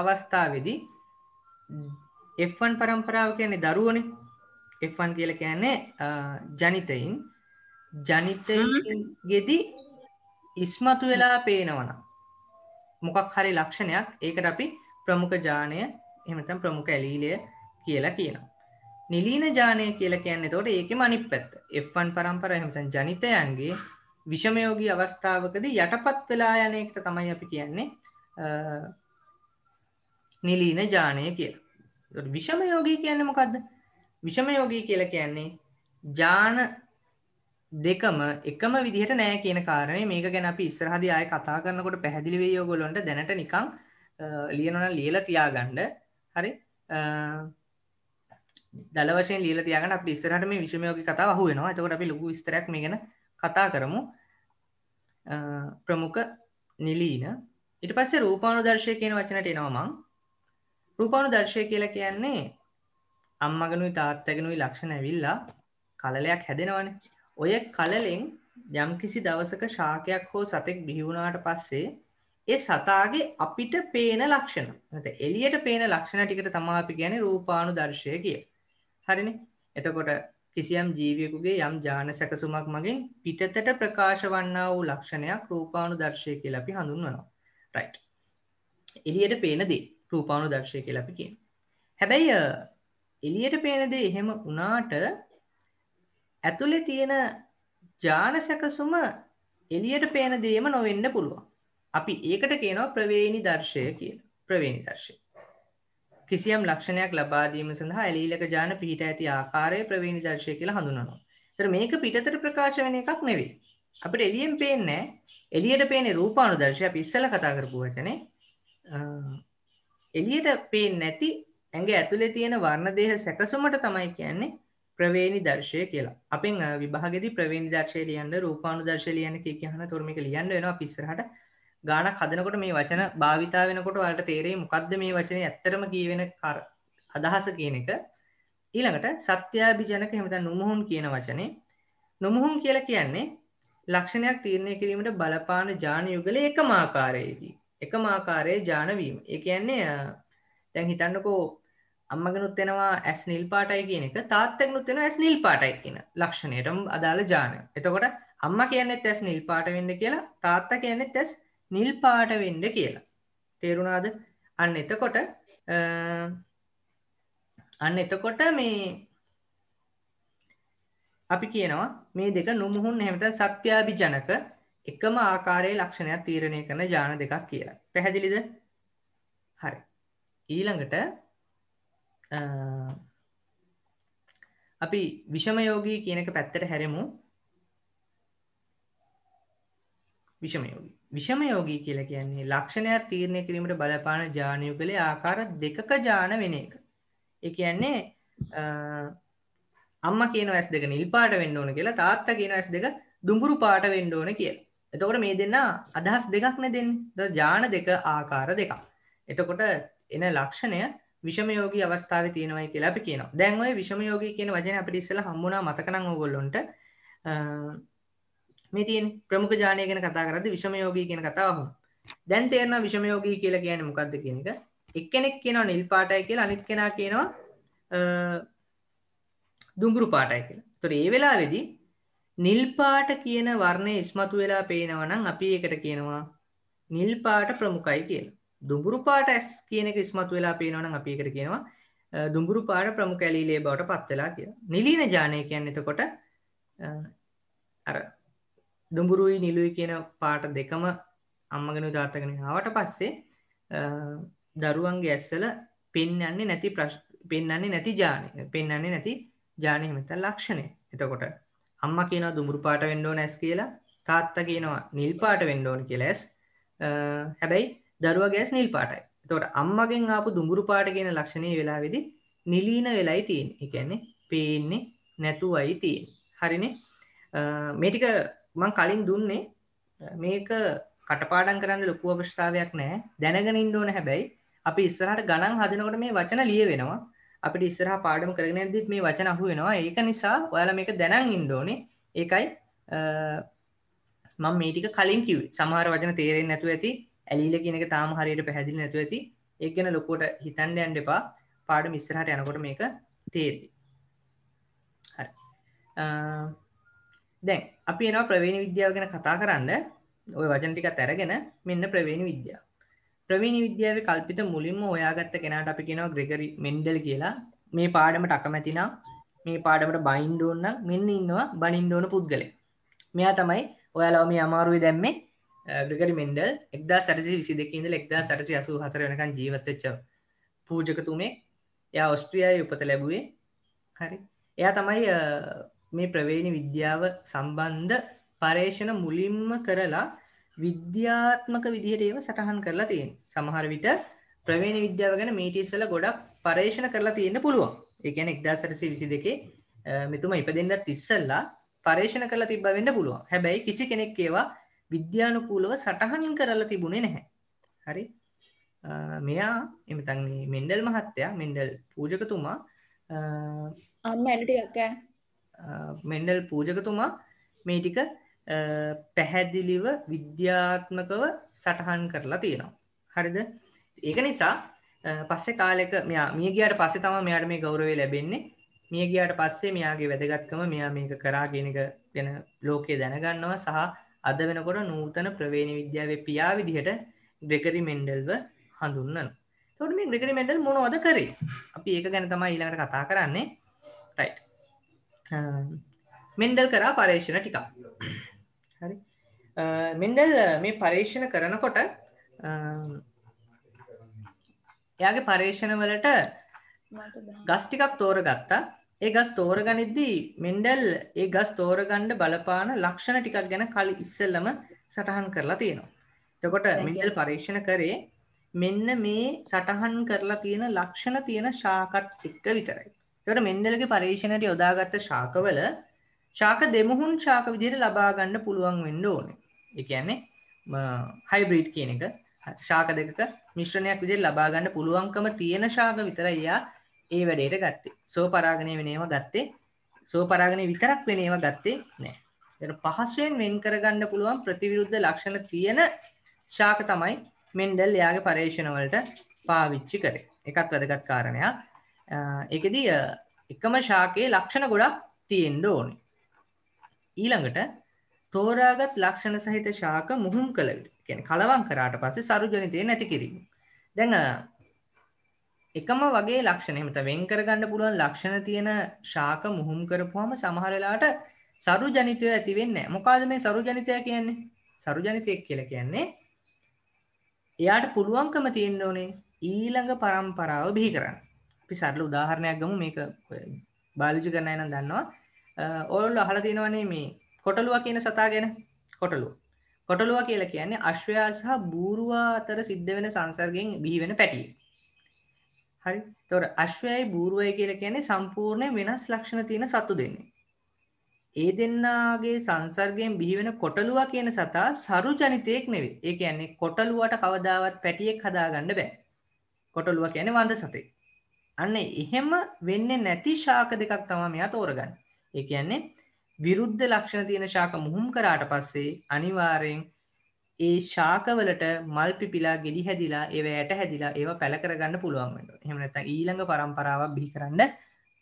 අවස්ථාවේදී F1 පරම්පරාව කියන්නේ දරුවනේ F1 කියලා කියන්නේ ජනිතයින් ජනිතයින්ගෙදී ඉස්මතු වෙලා පේනවනම් මොකක් හරි ලක්ෂණයක් ඒකට අපි ප්‍රමුඛ ජානය එහෙම නැත්නම් ප්‍රමුඛ ඇලීලය කියලා කියනවා. නිලීන ජානය කියලා කියන්නේ තෝට ඒකෙම අනිත් පැත්ත. F1 පරම්පර එහෙම නැත්නම් ජනිතයන්ගේ විෂමයෝගී අවස්ථාවකදී යටපත් වෙලා යන එකට තමයි අපි කියන්නේ නිලීන ජානය කියලා. ඒකට විෂමයෝගී කියන්නේ මොකද්ද? විෂමයෝගී කියලා කියන්නේ ජාන දෙකම එකම විදිහට නෑ කියන කාරණේ මේක ගැන අපි ඉස්සරහදී ආයෙ කතා කරනකොට පැහැදිලි වෙයි ඔයගොල්ලන්ට දැනට නිකන් ලියනවනම් ලියලා තියාගන්න. හරි? දල වශයෙන් ලියලා තියාගන්න අපි ඉස්සරහට මේ විෂමයෝගික කතාව අහු වෙනවා. එතකොට අපි ලොකු විස්තරයක් මේ ගැන කතා කරමු. ප්‍රමුඛ නිලීන ඊට පස්සේ රූපානුදර්ශය කියන වචනට එනවා මම. රූපානුදර්ශය කියලා කියන්නේ අම්මගෙනුයි තාත්තගෙනුයි ලක්ෂණ ඇවිල්ලා කලලයක් හැදෙනවනේ. ඔය කලලෙන් යම්කිසි දවසක ශාකයක් හෝ සතෙක් බිහි වුණාට පස්සේ ඒ සතාගේ අපිට පේන ලක්ෂණ. එලියට පේන ලක්ෂණ ටිකට තමයි අපි කියන්නේ රූපානුදර්ශය කියලා. හරින එතකොට කිසියම් ජීවයකුගේ යම් ජාන සැකසුමක් මගින් පිටතට ප්‍රකාශ වන්නා වූ ලක්ෂණයක් රූපාණු දර්ශය කියලා අපි හඳුන්වනවා රයිට් එලියට පේනදී රූපාණු දර්ශය කියලා අපි කියන හැබැයි එලියට පේනදේ එහෙම වනාට ඇතුළෙ තියෙන ජාන සැකසුම එලියට පේන දේම නොවෙන්න පුළුවන් අපි ඒකට කියනවා ප්‍රවේණි දර්ශය කියලා ප්‍රවේණි දර්ශය කිසියම් ලක්ෂණයක් ලබා දීම සඳහා ඇලීලක ජාන පිහිට ඇති ආකාරය ප්‍රවේණි දර්ශය කියලා හඳුන්වනවා. ඒතර මේක පිටතට ප්‍රකාශ වෙන එකක් නෙවෙයි. අපිට එළියෙන් පේන්නේ එළියට පේන්නේ රූපානුදර්ශය අපි ඉස්සෙල්ලා කතා කරපු වචනේ. එළියට පේන්නේ නැති ඇඟ ඇතුලේ තියෙන වර්ණ දේහ සැකසුමට තමයි කියන්නේ ප්‍රවේණි දර්ශය කියලා. අපෙන් විභාගෙදී ප්‍රවේණි දර්ශය ලියන්න රූපානුදර්ශය ලියන්න කිය කියහන තොර මේක ලියන්න වෙනවා අපි ඉස්සරහට ගානක් හදනකොට මේ වචන භාවිතා වෙනකොට ඔයාලට තේරෙයි මොකද්ද මේ වචනේ ඇත්තටම කියවෙන අදහස කියන එක. ඊළඟට සත්‍යාභිජනක එහෙම නැත්නම් නුමුහුන් කියන වචනේ නුමුහුන් කියලා කියන්නේ ලක්ෂණයක් තීරණය කිරීමට බලපාන ඥාන යුගලයේ එකම ආකාරයේදී එකම ආකාරයේ ඥාන වීම. ඒ කියන්නේ දැන් හිතන්නකෝ අම්මගෙනුත් වෙනවා ඇස් නිල් පාටයි කියන එක තාත්තගෙනුත් වෙනවා ඇස් නිල් පාටයි කියන ලක්ෂණයටම අදාළ ඥාන. එතකොට අම්මා කියන්නේ ඇස් නිල් පාට වෙන්න කියලා තාත්තා කියන්නේ ඇස් නිල් පාට වෙන්ඩ කියලා තේරුණාද අන්න එතකොට අන්න එතකොට මේ අපි කියනවා මේ දෙක නොමුහුන් හැමට සත්‍යාභි ජනක එකම ආකාරයේ ලක්ෂණයක් තීරණය කරන ජාන දෙකක් කියලා පැහැදිලිද හරි ඊළඟට අපි විෂමයෝගී කියනක පැත්තට හැරෙමු විෂමයෝගී විෂම යෝගී කියලා කියන්නේ ලක්ෂණයක් තීරණය කිරීමට බලපාන ඥානයු කලේ ආකාර දෙකක ඥාන වෙන එක. ඒ කියන්නේ අම්මා කියන ඇස් දෙක නිල් පාට වෙන්න ඕන කියලා තාත්තා කියන ඇස් දෙක දුඹුරු පාට වෙන්න ඕන කියලා. එතකොට මේ දෙන්න අදහස් දෙකක් නේ දෙන්නේ. ඥාන දෙක ආකාර දෙකක්. එතකොට එන ලක්ෂණය විෂම යෝගී අවස්ථාවේ තියෙනවායි කියලා අපි කියනවා. දැන් ওই විෂම යෝගී කියන වචනේ අපිට ඉස්සෙල්ලා හම්බුණා මතක නම් ඕගොල්ලොන්ට මේ තියෙන ප්‍රමුඛ ඥානය ගැන කතා කරද්දී විෂමයෝගී කියන කතාව අහමු. දැන් තේරෙනවා විෂමයෝගී කියලා කියන්නේ මොකද්ද කියන එක. එක්කෙනෙක් කියනවා නිල් පාටයි කියලා අනිත් කෙනා කියනවා දුඹුරු පාටයි කියලා. ඒතොර ඒ වෙලාවේදී නිල් පාට කියන වර්ණය ඉස්මතු වෙලා පේනවා නම් අපි ඒකට කියනවා නිල් පාට ප්‍රමුඛයි කියලා. දුඹුරු පාට S කියන එක ඉස්මතු වෙලා පේනවා නම් අපි ඒකට කියනවා දුඹුරු පාට ප්‍රමුඛ ඇලීලේ බවට පත් වෙලා කියලා. නිලීන ඥානය කියන්නේ එතකොට අර දුඹුරුයි නිලුයි කියන පාට දෙකම අම්මගෙන තාත්තගෙන හාවට පස්සේ දරුවන්ගේ ඇස්සල පෙන්න්නේ නැති ප්‍රශ් පෙන්න්නේ නැති ජානය පෙන්න්නේ නැති ජානයමත ලක්ෂණය එතකොට අම්ම කියන දුමුරු පාට වෙන්ඩෝ නැස් කියලා තාත්ත කියනවා නිල් පාට වෙන්ඩෝන් කියලෙස් හැබැයි දරුව ගෑස් නිල් පාටයි තොට අම්මගෙන් ආපු දුමුරු පාට කියන ලක්ෂණය වෙලාවෙදි නිලීන වෙලයි තියෙන් එකන්නේ පේන්නේ නැතුවයි තියෙන් හරිනේ මේටික මං කලින් දුන්නේ මේක කටපාඩන් කරන්න ලොකු අවශ්ථාවයක් නෑ දැනගෙන ඉන්දෝන හැබැයි අපි ඉස්සරහට ගණන් හදනකොට මේ වචන ලිය වෙනවා අපිට ඉස්සරහ පාඩම කරගෙන දිත් මේ වචන අහු වෙනවා ඒක නිසා ඔයාල මේක දැනන් ඉන්දෝනේ ඒකයි මං මේටික කලින් කිව් සමහර වචන තේරෙන් නැතු ඇති ඇලිල කියනක තාම හරියට පැහැදිලි නැතු ඇති එක් ගැන ලොකෝට හිතන්ඩ ඇන්ඩ එපා පාඩ මිස්සරහට යනකොට මේක තේරදි හරි දැන් අපි එනවා ප්‍රවේණ විද්‍යාව ගැන කතා කරන්න ඔය වචන ටිකත් අරගෙන මෙන්න ප්‍රවේණ විද්‍යාව ප්‍රවීණ විද්‍යාව කල්පිත මුලින්ම ඔයාගත්ත කෙනට අපි කියෙනව ග්‍රෙගරි මෙන්ඩල් කියලා මේ පාඩමට අකමැතිනම් මේ පාඩමට බයින්ඩෝන්න මෙන්න ඉන්නවා බනින්ඩෝන පුද්ගලය මෙයා තමයි ඔයාලාව මේ අමාරුවයි දැම්මේ ග්‍රගරි මෙන්ඩල් එක්දා සරසි විසි දෙකඉද එක්දා සරසි අසු හතර වෙනකන් ජීවත්තච්ච පූජකතුමේ එය ඔස්ට්‍රියයා උපත ලැබුවේ හරි එයා තමයි මේ ප්‍රවේණි විද්‍යාව සම්බන්ධ පර්ේෂණ මුලින්ම කරලා විද්‍යාත්මක විදිහට ඒව සටහන් කරලා තියෙන. සමහර විට ප්‍රවේණි විද්‍යාව ගැන මේට ඉස්සෙල්ලා ගොඩක් පර්ේෂණ කරලා තියෙන්න පුළුවන්. ඒ කියන්නේ 1822 මෙතුමා ඉපදෙන්නත් ඉස්සෙල්ලා පර්ේෂණ කරලා තිබ්බ වෙන්න පුළුවන්. හැබැයි කිසි කෙනෙක් ඒවා විද්‍යානුකූලව සටහන් කරලා තිබුණේ නැහැ. හරි? මෙයා එමෙතන් මේ මෙන්ඩල් මහත්තයා මෙන්ඩල් පූජකතුමා අම්ම ඇනටික්කෑ මෙන්ඩල් පූජකතුමා මේ ටික පැහැදිලිව විද්‍යාත්මකව සටහන් කරලා තියෙනවා. හරිද ඒක නිසා පස්සෙ කාලෙක මෙයා මිය ගියට පස්සේ තම මෙයාට මේ ගෞරවේ ලැබෙන්නේ මිය ගියට පස්සේ මෙයාගේ වැදගත්කම මෙයා මේක කරා ගෙනක ගැන ලෝකයේ දැනගන්නවා සහ අද වෙනකොට නූතන ප්‍රවේණ විද්‍යාවේ පියා විදිහට ග්‍රෙකරි මෙන්ඩල්ව හඳුන්නන තොට මේ ග්‍රෙකරි මෙන්ඩල් මොනවද කරේ අපි ඒක ගැන තමයි ඊළඟට කතා කරන්නේ රයිට් මෙන්ඩල් කරා පර්ේෂණ ටිකක් හරි මෙන්ඩල් මේ පර්ේෂණ කරනකොට එයාගේ පර්ේෂණ වලට ගස් ටිකක් තෝර ගත්තා ඒ ගස් තෝර ගනිද්දී මෙන්ඩල් ඒ ගස් තෝරගණ්ඩ බලපාන ලක්ෂණ ටිකක් ගැන කලි ඉස්සල්ලම සටහන් කරලා තියෙනවා තකොට මෙන්ඩල් පර්ේෂණ කරේ මෙන්න මේ සටහන් කරලා තියෙන ලක්ෂණ තියෙන ශාකත් එක්ක විතරයි එතකොට මෙන්ඩල්ගේ පරීක්ෂණයට යොදාගත්ත ශාකවල ශාක දෙමුහුන් ශාක විදිහට ලබා ගන්න පුළුවන් වෙන්න ඕනේ. ඒ කියන්නේ හයිබ්‍රිඩ් කියන එක ශාක දෙකක මිශ්‍රණයක් විදිහට ලබා ගන්න පුළුවන්කම තියෙන ශාක විතරයි යා ඒ වැඩේට ගත්තේ. සෝ පරාගණය වෙන ඒවා ගත්තේ. සෝ පරාගණය විතරක් වෙන ඒවා ගත්තේ නෑ. ඒතර පහසුවෙන් වෙන් කරගන්න පුළුවන් ප්‍රතිවිරුද්ධ ලක්ෂණ තියෙන ශාක තමයි මෙන්ඩල් යාගේ පරීක්ෂණ වලට පාවිච්චි කරේ. එකත් වැදගත් කාරණයක්. ඒකෙදී එකම ශාකයේ ලක්ෂණ ගොඩක් තියෙන්න ඕනේ. ඊළඟට තෝරාගත් ලක්ෂණ සහිත ශාක මුහුම් කළ විට, කියන්නේ කලවම් කරාට පස්සේ සරුජනිතය නැති කිරීම. දැන් එකම වගේ ලක්ෂණ එහෙම තමයි වෙන් කරගන්න පුළුවන් ලක්ෂණ තියෙන ශාක මුහුම් කරපුවාම සමහර වෙලාවට සරුජනිතය ඇති වෙන්නේ නැහැ. මොකද මේ සරුජනිතය කියන්නේ? සරුජනිතයක් කියලා කියන්නේ එයාට පුළුවන්කම තියෙන්න ඕනේ ඊළඟ પરම්පරාව බිහි කරන්න. අපි සරල උදාහරණයක් ගමු මේක බාලජි කරන නම් දන්නවා ඔවුල් අහල තියෙනවනේ මේ කොටලුව කියන සතා ගැන කොටලුව කොටලුව කියලා කියන්නේ අශ්වයා සහ බූරුවා අතර සිද්ධ වෙන සංසර්ගෙන් බිහිවෙන පැටිය හරි තොර අශ්වයයි බූරුවය කියලා කියන්නේ සම්පූර්ණය වෙනස් ලක්ෂණ තියෙන සතු දෙන්නේ ඒ දෙන්නාගේ සංසර්ගයෙන් බිහිවෙන කොටලුව කියන සතා සරු ජනිතයෙක් නෙවේ ඒ කියන්නේ කොටලුවට කවදාවත් පැටියෙක් හදාගන්න බෑ කොටලුව කියන්නේ වඳ සතෙක් අන්න එහෙම වෙන්න නැති ශාක දෙකක් තමා මෙයා තෝරගන්න ඒ කියන්නේ විරුද්ධ ලක්ෂණ තියෙන ශාක මුහුම් කරාට පස්සේ අනිවාරයෙන් ඒ ශාකවලට මල් පිපිලා ගෙඩි හැදිලා ඒව යට හැදිලා ඒව පැළ කරගන්න පුළුවන් වෙන්න හෙමනත ඊළඟ පරම්පරාවක් බිහි කරන්න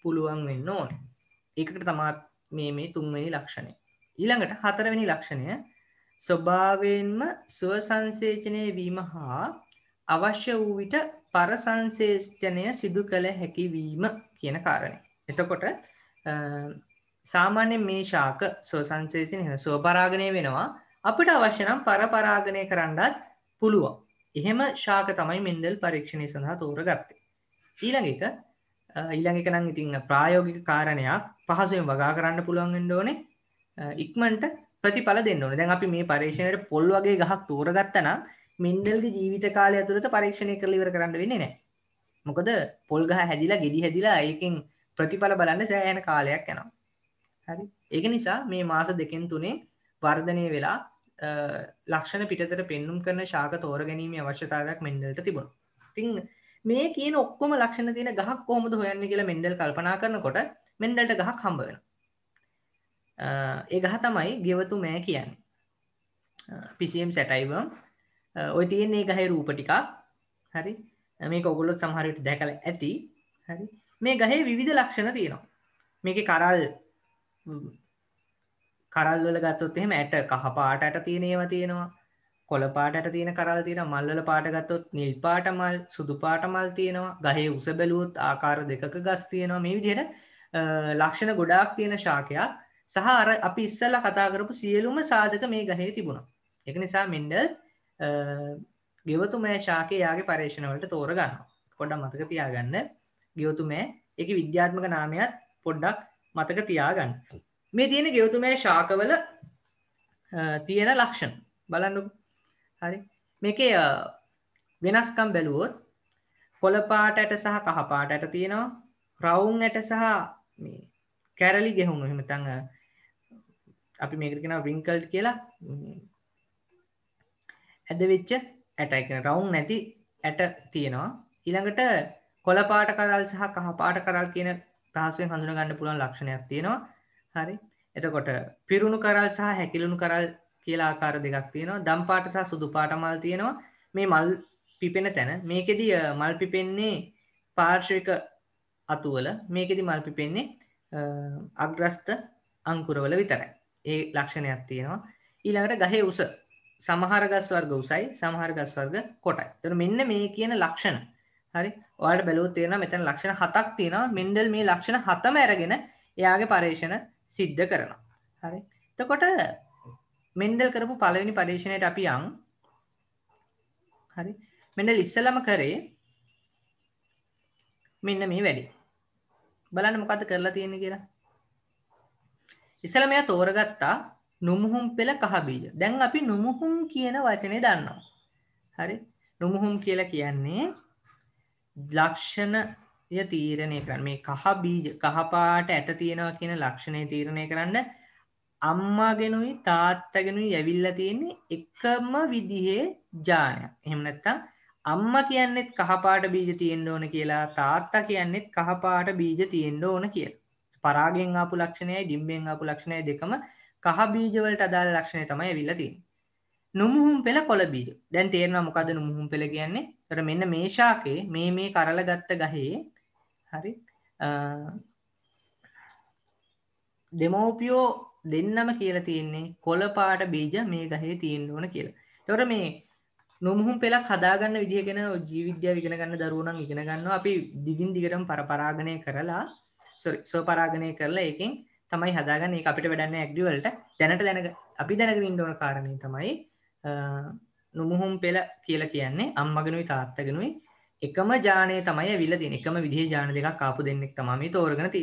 පුළුවන් වෙන්න ඕන ඒකට තමාත් මේ මේ තුන්වැනි ලක්ෂණය ඊළඟට හතරවෙනි ලක්ෂණය ස්වභාවෙන්ම ස්වසංසේචනය වීම හා අවශ්‍ය වූ විට පරසංශේෂ්ඨනය සිදු කළ හැකිවීම කියන කාරණය. එතකොට සාමාන්‍ය මේ ශාක සෝසංශේෂන සෝපරාගණය වෙනවා අපිට අවශ්‍යනම් පරපරාගණය කරන්නත් පුළුවන්. එහෙම ශාක තමයි මෙන්දල් පරීක්ෂණය සඳහා තෝරගත්තේ. ඊළඟ එක ඊළඟ එක නම් ඉතින් ප්‍රායෝගික කාරණයක් පහසුවෙන් වගා කරන්න පුළුවන් වෙන්න ඕනේ. ඉක්මනට ප්‍රතිඵල දෙන්න ඕනේ. දැන් අපි මේ පරීක්ෂණයට පොල් වගේ ගහක් තෝරගත්තා නම් මෙන්ඩල්ගේ ජීවිත කාලය ඇතුළත පරීක්ෂණය කරල ඉවර කරන්න වෙන්නේ නෑ මොකද පොල් ගහ හැදිලා ගෙඩි හැදිලා ඒකෙන් ප්‍රතිඵල බලන්න සෑහන කාලයක් යනවා හරි ඒක නිසා මේ මාස දෙකෙන් තුනේ වර්ධනය වෙලා ලක්ෂණ පිටතර පෙන්නුම් කරන ශාක තෝර ගැනීම අවශ්‍යතාවයක් මෙන්ඩල්ට තිබුණ තිං මේ කියන ඔක්කොම ලක්ෂණ තියෙන ගහක් කොහොමද හොයන්න කියලා මෙන්ඩල් කල්පනා කරනකොට මෙන්ඩල්ට ගහක් හම්බ වෙනවා ඒ ගහ තමයි ගෙවතු මෑ කියන්නේ පිසියම් සැටයිවම් ඔය තියන්නේ ගහේ රූප ටිකක් හරි මේ කොගුලොත් සමහරට දැකල ඇති හරි මේ ගහේ විවිධ ලක්ෂණ තියෙනවා මේක කරල් කරල්වල ගත්තොත් එහෙම ඇට කහපාට ඇට තියෙනේව තියෙනවා කොළ පාටට තියෙන කරල් තියෙන මල්වල පාට ගත්තොත් නිල් පාට මල් සුදු පාට මල් තියෙනවා ගහේ උස බැලුවොත් ආකාර දෙකක ගස් තියෙනවා මේ විදිහට ලක්ෂණ ගොඩාක් තියෙන ශාකයක් සහ අර අපි ඉස්සෙල්ලා කතා කරපු සියලුම සාධක මේ ගහේ තිබුණා. ඒක නිසා මෙන්ඩල් ගෙවතුමෑ ශාකය යාගේ පර්ේෂණවලට තෝරගන්න කොඩ මතක තියාගන්න ගෙවතුමෑ එක විද්‍යාත්මක නාමයත් පොඩ්ඩක් මතක තියාගන්න මේ තියෙන ගෙවතුමෑ ශාකවල තියෙන ලක්ෂණ බලන්නු හරි මේක වෙනස්කම් බැලුවොත් කොළපාට ඇට සහ කහපාට ඇට තියෙනවා රවුන් ඇට සහ කැරලි ගෙහුණු හෙමතඟ අපි මේකරෙන විංකල්් කියලා ඇද වෙච්ච ඇටයිකන රවුන් නැති ඇට තියෙනවා ඊළඟට කොලපාට කරල් සහ කහ පාට කරල් කියන ප්‍රහසුවෙන් හඳුන ගන්න පුළුවන් ලක්ෂණයක් තියෙනවා හරි එතකොට පිරුණු කරල් සහ හැකිලුණු කරල් කියලා ආකාර දෙකක් තියෙනවා දම් පාට සහ සුදු පාට මල් තියෙනවා මේ මල් පිපෙන තැන මේකෙදී මල් පිපෙන්නේ පාර්ශ්වික අතුවල මේකෙදී මල් පිපෙන්නේ අග්‍රස්ත අංකුරවල විතරයි ඒ ලක්ෂණයක් තියෙනවා ඊළඟට ගහේ උස සමහර ගස් වර්ග උසයි සමහර ගස් වර්ග කොටයි. ඒතර මෙන්න මේ කියන ලක්ෂණ. හරි. ඔයාලට බැලුවොත් තේරෙනවා මෙතන ලක්ෂණ හතක් තියෙනවා. මෙන්ඩල් මේ ලක්ෂණ හතම අරගෙන එයාගේ පරීක්ෂණ සිද්ධ කරනවා. හරි. එතකොට මෙන්ඩල් කරපු පළවෙනි පරීක්ෂණයට අපි යන්. හරි. මෙන්ඩල් ඉස්සලම කරේ මෙන්න මේ වැඩේ. බලන්න මොකද්ද කරලා තියෙන්නේ කියලා. ඉස්සලම එයා තෝරගත්තා නොමුහුම් පෙළ කහබීජ දැන් අපි නොමුහුම් කියන වචනය දන්නවා හරි නොමුහුම් කියලා කියන්නේ ලක්ෂණය තීරණය කරන්න මේ කහ බීජ කහපාට ඇට තියෙනවා කියන ලක්ෂණය තීරණය කරන්න අම්මාගෙනුයි තාත්තගෙනුයි ඇවිල්ල තියෙන්නේ එකම විදිහේ ජානය එහෙමනැත්තං අම්ම කියන්නෙත් කහපාට බීජ තියෙන්න්න ඕන කියලා තාත්තා කියන්නෙත් කහපාට බීජ තියෙන්න්න ඕන කිය පරාගෙන් ආපු ලක්ෂණය ඩිම්බෙන් ආපු ලක්ෂණය දෙකම කහ බීජවලට අදාළ ලක්ෂණය තමයි ඇවිල්ලා තියෙන්නේ. නුමුහුම් පෙළ කොළ බීජ. දැන් තේරෙනවා මොකද නුමුහුම් පෙළ කියන්නේ? ඒතර මෙන්න මේ ශාකේ මේ මේ කරල ගත්ත ගහේ හරි දෙමෝපියෝ දෙන්නම කියලා තියෙන්නේ කොළ පාට බීජ මේ ගහේ තියෙන්න ඕන කියලා. ඒතකොට මේ නොමුහුම් පෙළක් හදාගන්න විදිහගෙන ජීවිද්‍යාව ඉගෙන ගන්න දරුවනම් ඉගෙන ගන්නවා අපි දිගින් දිගටම පරපරාගණය කරලා සොරි සෝපරාගණය කරලා ඒකෙන් තමයි හදාගන්න ඒ අපිට වැඩන්න ඇක්ඩිවලට දැනට දැන අපි දැනගෙන ඉන්ඩෝන කාරණය තමයි නොමුහුම් පෙළ කියලා කියන්නේ අම්මගෙනුයි තාත්තගෙනුයි එකම ජානය තමයි විල දින එකම විදිහ ජාන දෙක කාපු දෙන්නෙක් තමම තෝරගනති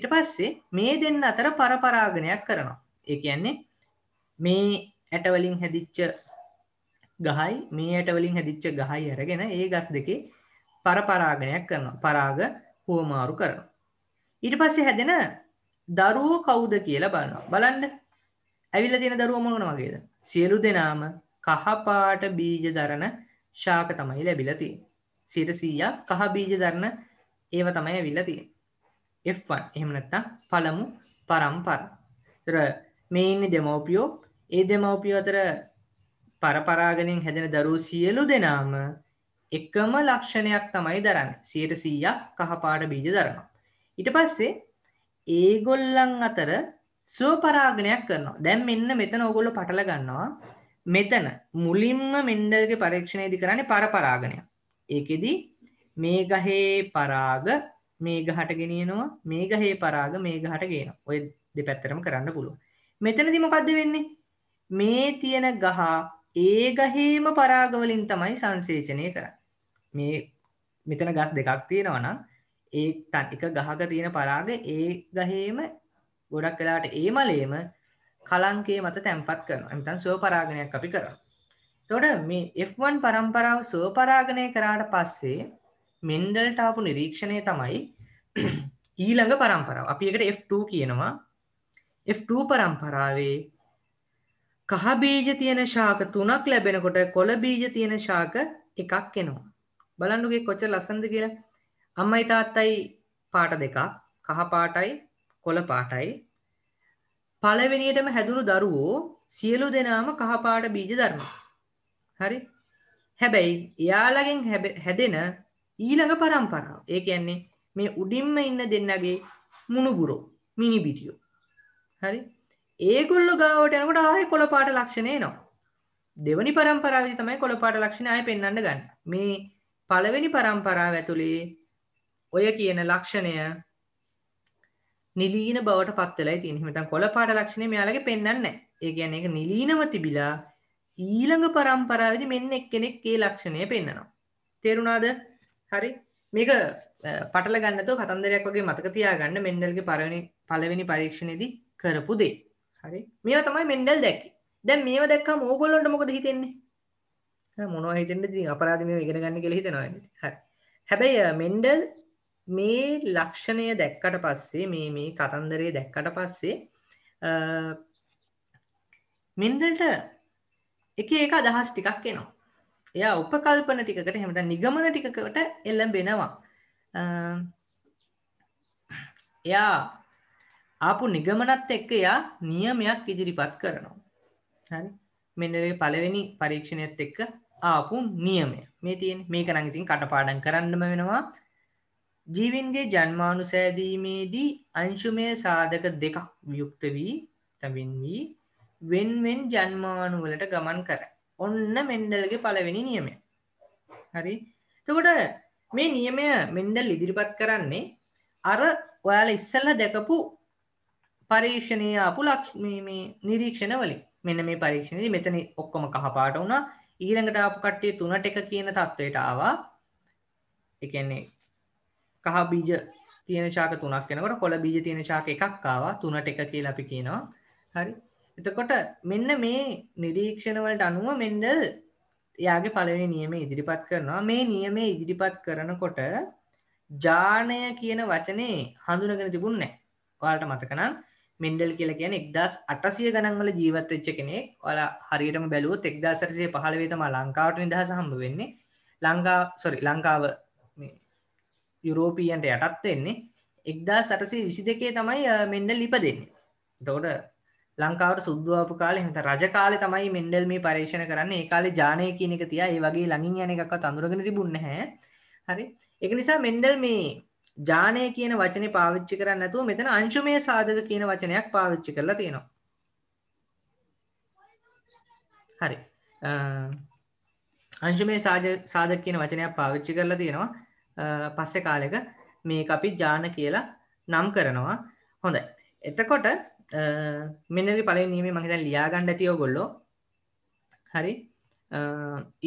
ඉට පස්සේ මේ දෙන්න අතර පරපරාගණයක් කරනවා ඒ කියන්නේ මේ ඇටවලින් හැදිච්ච ගහයි මේ ඇටවලින් හැදිච්ච ගහයි අරගෙන ඒ ගස් දෙකේ පරපරාගණයක් කරන පරාග හුවමාරු කරන ඊට පස්සේ හැදෙන දරුවෝ කවුද කියලා බලනවා බලන්න ඇවිල්ල තියෙන දරුවම ඕන වගේද සියලු දෙනාම කහපාට බීජ දරන ශාක තමයි ලැබිලති සිට සීයක් කහ බීජ දරන ඒව තමයි ඇවිල්ලති F1 එහෙමනත්තා පළමු පරම්පර තර මේ ඉන්න දෙමවපියෝ ඒ දෙමවපිය අතර පරපරාගෙනින් හැදෙන දරු සියලු දෙනාම එකම ලක්ෂණයක් තමයි දරන්න සියට සීයක් කහපාට බීජ දරනවා ඉට පස්සේ ඒගොල්ලන් අතර ස්වපරාගණයක් කරනවා දැන් මෙන්න මෙතන ඕගොල්ලො පටල ගන්නවා මෙතන මුලින්ම මෙන්ඩල්ගේ පරීක්ෂණයදි කරන්නේ පරපරාගණයක් ඒකෙදී මේ ගහේ පරාග මේ ගහට ගෙනියනවා මේ ගහේ පරාග මේ ගහට ගෙන ඔය දෙපැත්තරම කරන්න පුළුව මෙතනදි මොකක්ද වෙන්නේ මේ තියෙන ගහ ඒ ගහේම පරාගවලින් තමයි සංසේචනය කර මේ මෙතන ගස් දෙකක් තියෙනවනම් ඒ තන් එක ගහක තියෙන පරාග ඒ ගහේම ගොඩක් කලාට ඒ මලේම කලංකේ මත තැන්පත් කරන ඇමතන් සෝ පරාගණයක් අපි කර තොඩ මේ F1 පරම්පරාව සෝ පරාගණය කරාට පස්සේ මෙන්ඩල්ට ආපු නිරීක්ෂණය තමයි ඊළඟ පරම්පරාව අපි එකට F2 කියනවා F2 පරම්පරාවේ කහ බීජ තියෙන ශාක තුනක් ලැබෙනකොට කොළ බීජ තියෙන ශාක එකක් එනවා බලන්නුගේ කොච්ච ලස්සන්ද කියලා අම්මයි තාත්තයි පාට දෙකක් කහ පාටයි කොළ පාටයි පළවෙනියටම හැදුණු දරුවෝ සියලු දෙනාම කහපාට බීජ ධර්ම. හරි? හැබැයි එයාලගෙන් හැදෙන ඊළඟ પરම්පරාව. ඒ කියන්නේ මේ උඩින්ම ඉන්න දෙන්නගේ මුණුබුරෝ, මිනිබිටියෝ. හරි? ඒගොල්ලෝ ගාවට යනකොට ආයේ කොළ පාට ලක්ෂණ එනවා. දෙවනි પરම්පරාවේදී තමයි කොළ පාට ලක්ෂණ ආයේ පෙන්වන්න ගන්න. මේ පළවෙනි પરම්පරාව ඇතුලේ ඔය කියන ලක්ෂණය නිලීන බවට පත්වෙලා තියෙන හිමතන් කොළ පාට ලක්ෂණය මෙයාලගේ පෙන්න්න ඒ ගැන එක නිලීනව තිබිලා ඊළඟ පරම්පරාවදි මෙන්න එක් කෙනෙක් ඒ ලක්ෂණය පෙන්න්නනවා. තේරුණාද හරි මේක පටල ගන්නතු කතන්දරයක් වගේ මතක තියාගන්න මෙන්ඩල්ගේ පරණි පලවෙනි පරීක්ෂණයේදි කරපු දේ හරි මේ තමයි මෙන්ඩල් දැකි දැන් මේ දැක්ක මෝගොල්ලොන්ට මොකද හිතෙන්නේ මොනව හිතෙන්ට ති අපරාධ මේ ඉගෙන ගන්න කෙ හිතනවා හරි හැබැයි මෙන්ඩල් මේ ලක්ෂණය දැක්කට පස්සේ මේ මේ කතන්දරය දැක්කට පස්සේ මෙන්දල්ට එක එක අදහස් ටිකක් එනවා එයා උපකල්පන ටිකට හෙමට නිගමන ටිකකට එල්ලඹෙනවා එයා ආපු නිගමනත් එක්ක එයා නියමයක් ඉදිරිපත් කරනවා හරි මෙන්නගේ පළවෙනි පරීක්ෂණයත් එක්ක ආපු නියමය මේ තියෙන් මේක නඟඉතින් කටපාඩන් කරන්නම වෙනවා ජීවින්ගේ ජන්මානු සෑදීමේදී අංශුමය සාධක දෙකක් යුක්ත වී තැබින් වී වෙන්වෙන් ජන්මානුවලට ගමන් කර ඔන්න මෙන්ඩල්ගේ පලවෙනි නියමය හරි තකොට මේ නියමය මෙන්ඩල් ඉදිරිපත් කරන්නේ අර ඔයාල ඉස්සල්ල දැකපු පරීක්ෂණය අපපු ලක්ෂ්මී නිරීක්ෂණ වලින් මෙන්න මේ පරීක්ෂණය මෙතන ඔක්කොම කහපාට වුණා ඊළඟට අප කට්ටේ තුනට එක කියන තත්ත්වයට ආවා එකන්නේ කහ බීජ තියෙන ශාක තුනක් කෙනකොට කොළ බීජ තියෙන ශාක එකක් ආවා තුනට එක කියලා අපි කියනවා හරි එතකොට මෙන්න මේ නිරීක්ෂණවලට අනුව මෙන්ඩල් යාගේ පළවෙනි නියම ඉදිරිපත් කරනවා මේ නියමේ ඉදිරිපත් කරනකොට ජානය කියන වචනේ හඳුනගෙන තිබුන්නේ ඔයාලට මතකනම් මෙන්ඩල් කියලා කියන එක්දස් අටසිය ගණන්වල ජීවත් වෙච්ච කෙනෙක් ඔයාලා හරියටම බැලුවොත් එක්දාසරසිය පහළවේ තමයි ලංකාවට නිදහස හම්බ වෙන්නේ ලංකා සොරි ලංකාව යුරෝපීයන්ට යටත් වෙන්නේ එක්දා සටසේ විසි දෙකේ තමයි මෙන්ඩල් ලිප දෙන්නේ තෝට ලංකාවට සුද්වාපු කාල හිත රජ කාල තමයි මෙන්ඩල් මේ පර්ේෂණ කරන්න ඒකාල ජානය කියනක තිය ඒ වගේ ලඟින් යන එකක් අඳුරගෙන තිබුන්න හැ හරි එක නිසා මෙන්ඩල් මේ ජානය කියන වචනය පාවිච්චි කරන්න ඇතුව මෙතන අංශුමය සාධක කියන වචනයක් පාවිච්චි කරලා තියෙනවා හරි අංශුමය සාධ කියන වචනයක් පාවිච්චි කරලා තියෙනවා පස්සෙ කාලෙක මේ අපි ජාන කියලා නම් කරනවා හොඳයි එතකොට මෙනලි පල නීම මහිත ලියාගණ්ඩ තියෝ ගොල්ලො හරි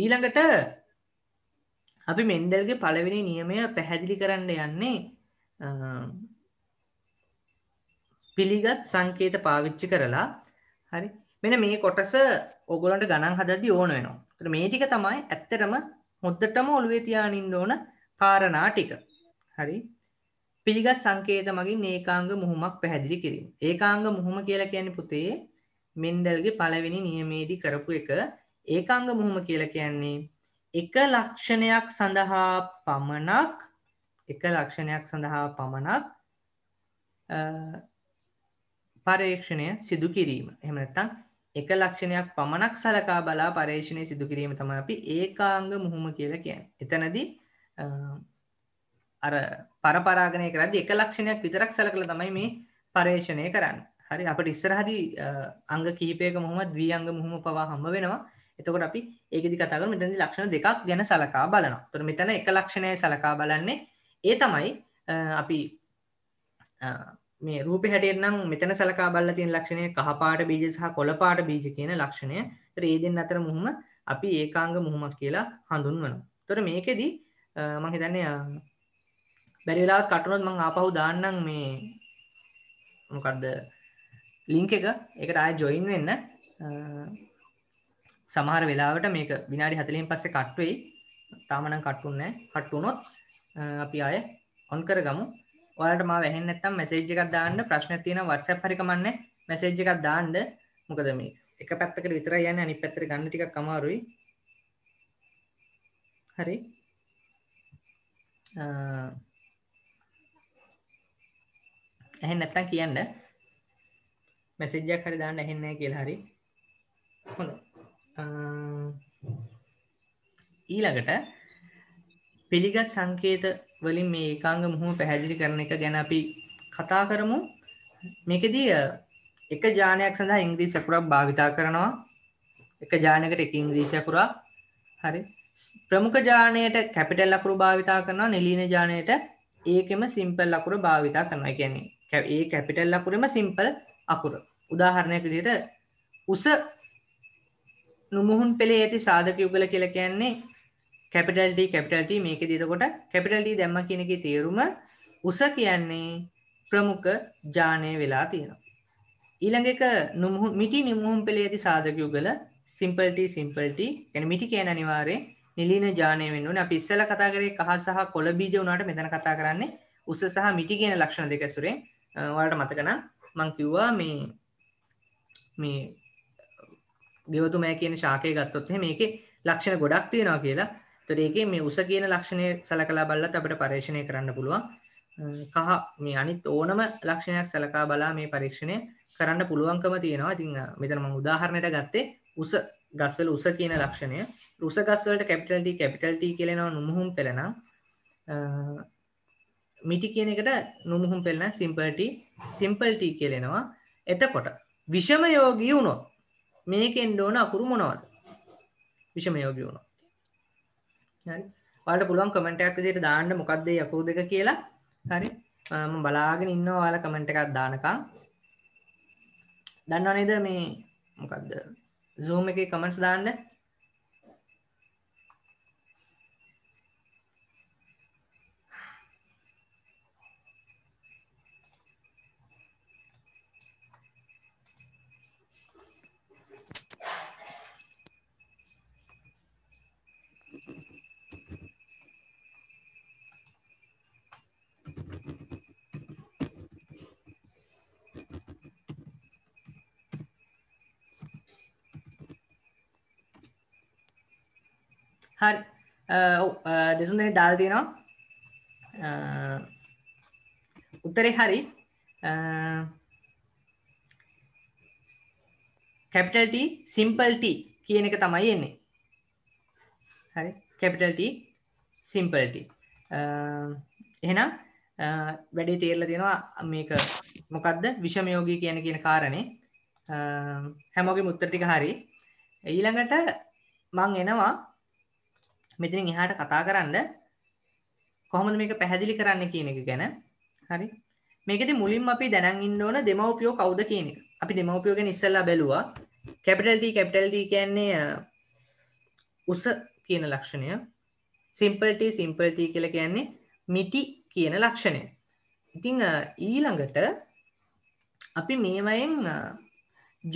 ඊළඟට අපි මෙන්ඩල්ගේ පලවෙනි නියමය පැහැදිලි කරන්න යන්නේ පිළිගත් සංකේත පාවිච්චි කරලා හරි මෙන මේ කොටස ඔගොලන්ට ගණන් හදදි ඕන වෙනවා මේ ටික තමයි ඇත්තටම මුොද්දටම ඔළුවේ තියානින්න ඕන කාරණා ටික. හරි. පිළිගත් සංකේත මගින් ඒකාංග මුහුමක් පැහැදිලි කිරීම. ඒකාංග මුහුම කියලා කියන්නේ පුතේ මෙන්ඩල්ගේ පළවෙනි නියමේදී කරපු එක. ඒකාංග මුහුම කියලා කියන්නේ එක ලක්ෂණයක් සඳහා පමණක් එක ලක්ෂණයක් සඳහා පමණක් පර්යේක්ෂණය සිදු කිරීම. එහෙම නැත්නම් එක ලක්ෂණයක් පමණක් සලකා බලා පර්යේෂණය සිදු කිරීම තමයි අපි ඒකාංග මුහුම කියලා කියන්නේ. එතනදී අර පරපරාගණය කරදි එක ලක්ෂණයක් විතරක් සැලකළ තමයි මේ පර්යේෂණය කරන්න හරි අපට ඉස්සරහදී අංග කීපයක මොහොම ද්වියංග මුහම පවා හම්බ වෙනවා එතකොට අපි ඒකදි කතාකර මෙතැදි ලක්ෂණ දෙකක් ගැන සලකා බලනවා තුර මෙතන එක ලක්ෂණය සලකා බලන්නේ ඒ තමයි අපි මේ රූප හැටනම් මෙතන සලකා බල්ල තින් ලක්ෂණය කහපාට බීජ සහ කොළපාට බීජ කියන ලක්ෂණය ත්‍රේදෙන් අතර මුහම අපි ඒකාංග මුහමක් කියලා හඳුන් වන තොර මේකෙදී මං හිතන්නේ බැරිවෙලාත් කටුනොත් මං ආපහු දාන්නම් මේ මොකක්ද ලිංක එක එකට ආය ජොයින් වෙන්න සමහර වෙලාවට මේක විනාඩි හතලින් පස්සේ කට්වෙයි තාමනම් කට්ටුන්න කට්ටුනොත් අපි අය ඔන් කරගමු ඔයාට මා වැහෙන් නැත්තම් මැසේජ් එකක් දාන්න ප්‍රශ්න තියෙන වට්සැප් හරි කමන්නේ මැසේජ් එකක් දාන්න මොකද මේ එක පැත්තකට විතර යන අනි පැත්තර ගන්න ටික කමාරුයි හරි ඇහෙන් නැත්තම් කියන්න මැසිජ්ජක් හරි දාන්න ඇහෙන්නේ කියලා හරි හොඳ ඊළඟට පිළිගත් සංකේත වලින් මේ ඒකාංග මුහුම පැහැදිලි කරන එක ගැන අපි කතා කරමු මේකෙදී එක ජානයක් සඳහා ඉංග්‍රීසි අකුරක් භාවිතා කරනවා එක ජානකට එක ඉංග්‍රීසි අකුරක් හරි ප්‍රමුඛ ජානයට කැපිටල් ලකුරු භාවිතා කරනවා නිලීන ජානයට ඒකෙම සිම්පල් ලකුර භාවිතා කරනවා. ඒ කියන්නේ ඒ කැපිටල් ලකුරෙම සිම්පල් අකුර. උදාහරණයක් විදිහට උස නුමුහුන් පෙළේ ඇති සාධක යුගල කියලා කියන්නේ කැපිටල් D කැපිටල් T මේකෙදී එතකොට කැපිටල් D දැම්ම කියන එකේ තේරුම උස කියන්නේ ප්‍රමුඛ ජානය වෙලා තියෙනවා. ඊළඟ එක නුමුහුන් මිටි නුමුහුන් පෙළේ ඇති සාධක යුගල simple T simple T කියන්නේ මිටි කියන අනිවාර්යෙන් නිලින ජානය වෙන්න අප ඉස්සල කතා කරේ කහ සහ කොළ බීජ වුණට මෙතන කතා කරන්නේ උස සහ මිටි කියන ලක්ෂණ දෙක ඇසුරේ වලට මතකන මං කිව්වා මේ මේ දෙවතුමෑ කියන ශාකය ගත්තොත්හ මේක ලක්ෂණ ගොඩක් තියෙනවා කියලා තොරේගේ මේ උස කියන ලක්ෂණය සලකලා බල්ලත් අපට පර්ේෂණය කරන්න පුළුවන් කහ මේ අනිත් ඕනම ලක්ෂණයක් සලකා බලා මේ පරීක්ෂණය කරන්න පුළුවන්කම තියෙනවා ඉතිං මෙතනම උදාහරණයට ගත්තේ උස ගස්වල උස කියන ලක්ෂණය උසගස්වලට කැපිටල්ට කැපිටල්ට කියලෙනවා නොමුහුම් පෙළන මිටි කියන එකට නොමුහුම් පෙළන සිම්පල්ට සිම්පල්ට කියලෙනවා එතකොට විෂම යෝගී වුණොත් මේකෙන් ඕන අකුරු මොනවද විෂම යෝගී වුණොත් වලට පුළුවන් කමෙන්ටයක් විදිහට දාන්න මොකක්ද මේ අකුරු දෙක කියලා හරි මම බලාගෙන ඉන්නවා ඔයාලා කමෙන්ට් එකක් දානකම් දන්නව නේද මේ මොකද්ද zoom එකේ කමෙන්ට්ස් දාන්න හරි දෙසුන් දෙන දාල් තියෙනවා උත්තරේ හරි කැපිටල් T සිම්පල් T කියන එක තමයි එන්නේ හරි කැපිටල් T සිම්පල් T එහෙනම් වැඩි තේරලා තියෙනවා මේක මොකද්ද විෂමයෝගී කියන කියන කාරණේ හැමෝගේ මුත්තර ටික හරි ඊළඟට මං එනවා මෙතින් එහාට කතා කරන්න කොහොමද මේක පැහැදිලි කරන්න කියන එක ගැන හරි මේකෙති මුලින් අපි දැනන් ඉන්න ඕන දෙමවපියෝ කවුද කියන එක අපි දෙමවපියෝ ගැන ඉස්සල්ලා බැලුවා කැපිටල්ට කැපිටල්ද කියන්නේ උස කියන ලක්ෂණය සිම්පල්ට සිම්පල්ට කියල කියන්නේ මිටි කියන ලක්ෂණය ඉතිං ඊළඟට අපි මේවයෙන්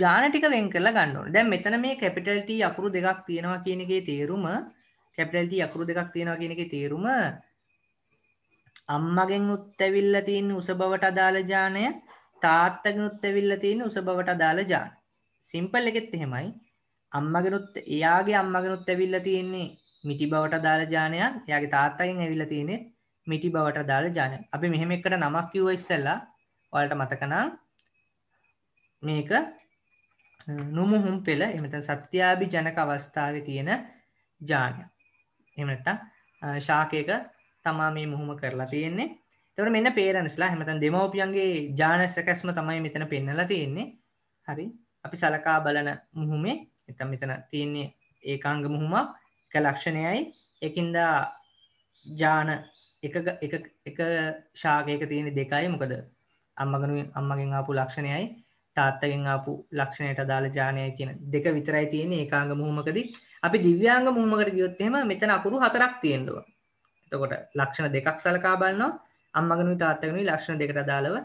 ජානටික වෙන් කරලා ගන්නු දැන් මෙතන මේ කැපිටල්ට අකුරු දෙකක් තියෙනවා කියනගේ තේරුම කැපිටල් T අකුරු දෙකක් තියෙනවා කියන එකේ තේරුම අම්මගෙන් උත් ඇවිල්ලා තියෙන උස බවට අදාළ ඥානය තාත්තගෙන් උත් ඇවිල්ලා තියෙන උස බවට අදාළ ඥාන. සිම්පල් එකෙත් එහෙමයි. අම්මගෙන් උත් එයාගේ අම්මගෙන් උත් ඇවිල්ලා තියෙන්නේ මිටි බවට අදාළ ඥානයක්. එයාගේ තාත්තගෙන් ඇවිල්ලා තියෙන්නේ මිටි බවට අදාළ ඥානයක්. අපි මෙහෙම එකට නමක් කිව්වා ඉස්සෙල්ලා ඔයාලට මතක නම් මේක නුමුහුම් පෙළ එමෙතන සත්‍යාභි ජනක අවස්ථාවේ තියෙන ඥානයක්. එමනතා ශාකයක තමා මේ මුහුම කරලා තියෙන්නේ තවර මෙන්න පේරනස්ලා හමතන් දෙමවපියන්ගේ ජානසකැස්ම තමයි මෙතන පෙන්නලා තියෙන්නේ හරි අපි සලකා බලන මුහුමේ එතම් මෙතන තියන්නේ ඒකාංග මුහුමක් එක ලක්ෂණයයි එකින්දා ජාන එක ශාකයක තියෙන දෙකයි මොකද අම්මගනුවෙන් අම්මගෙන් ආපු ලක්ෂණයයි තාත්තගෙන් ආපු ලක්ෂණයට දාළ ජානය කියන දෙක විතරයි තියෙන ඒකාංග මුහමකදී අපි දිව්‍යාංග මුහුමකට ගියොත් එහෙම මෙතන අකුරු හතරක් තියෙනවා. එතකොට ලක්ෂණ දෙකක් සලකා බලනවා. අම්මගෙනුයි තාත්තගෙනුයි ලක්ෂණ දෙකට අදාළව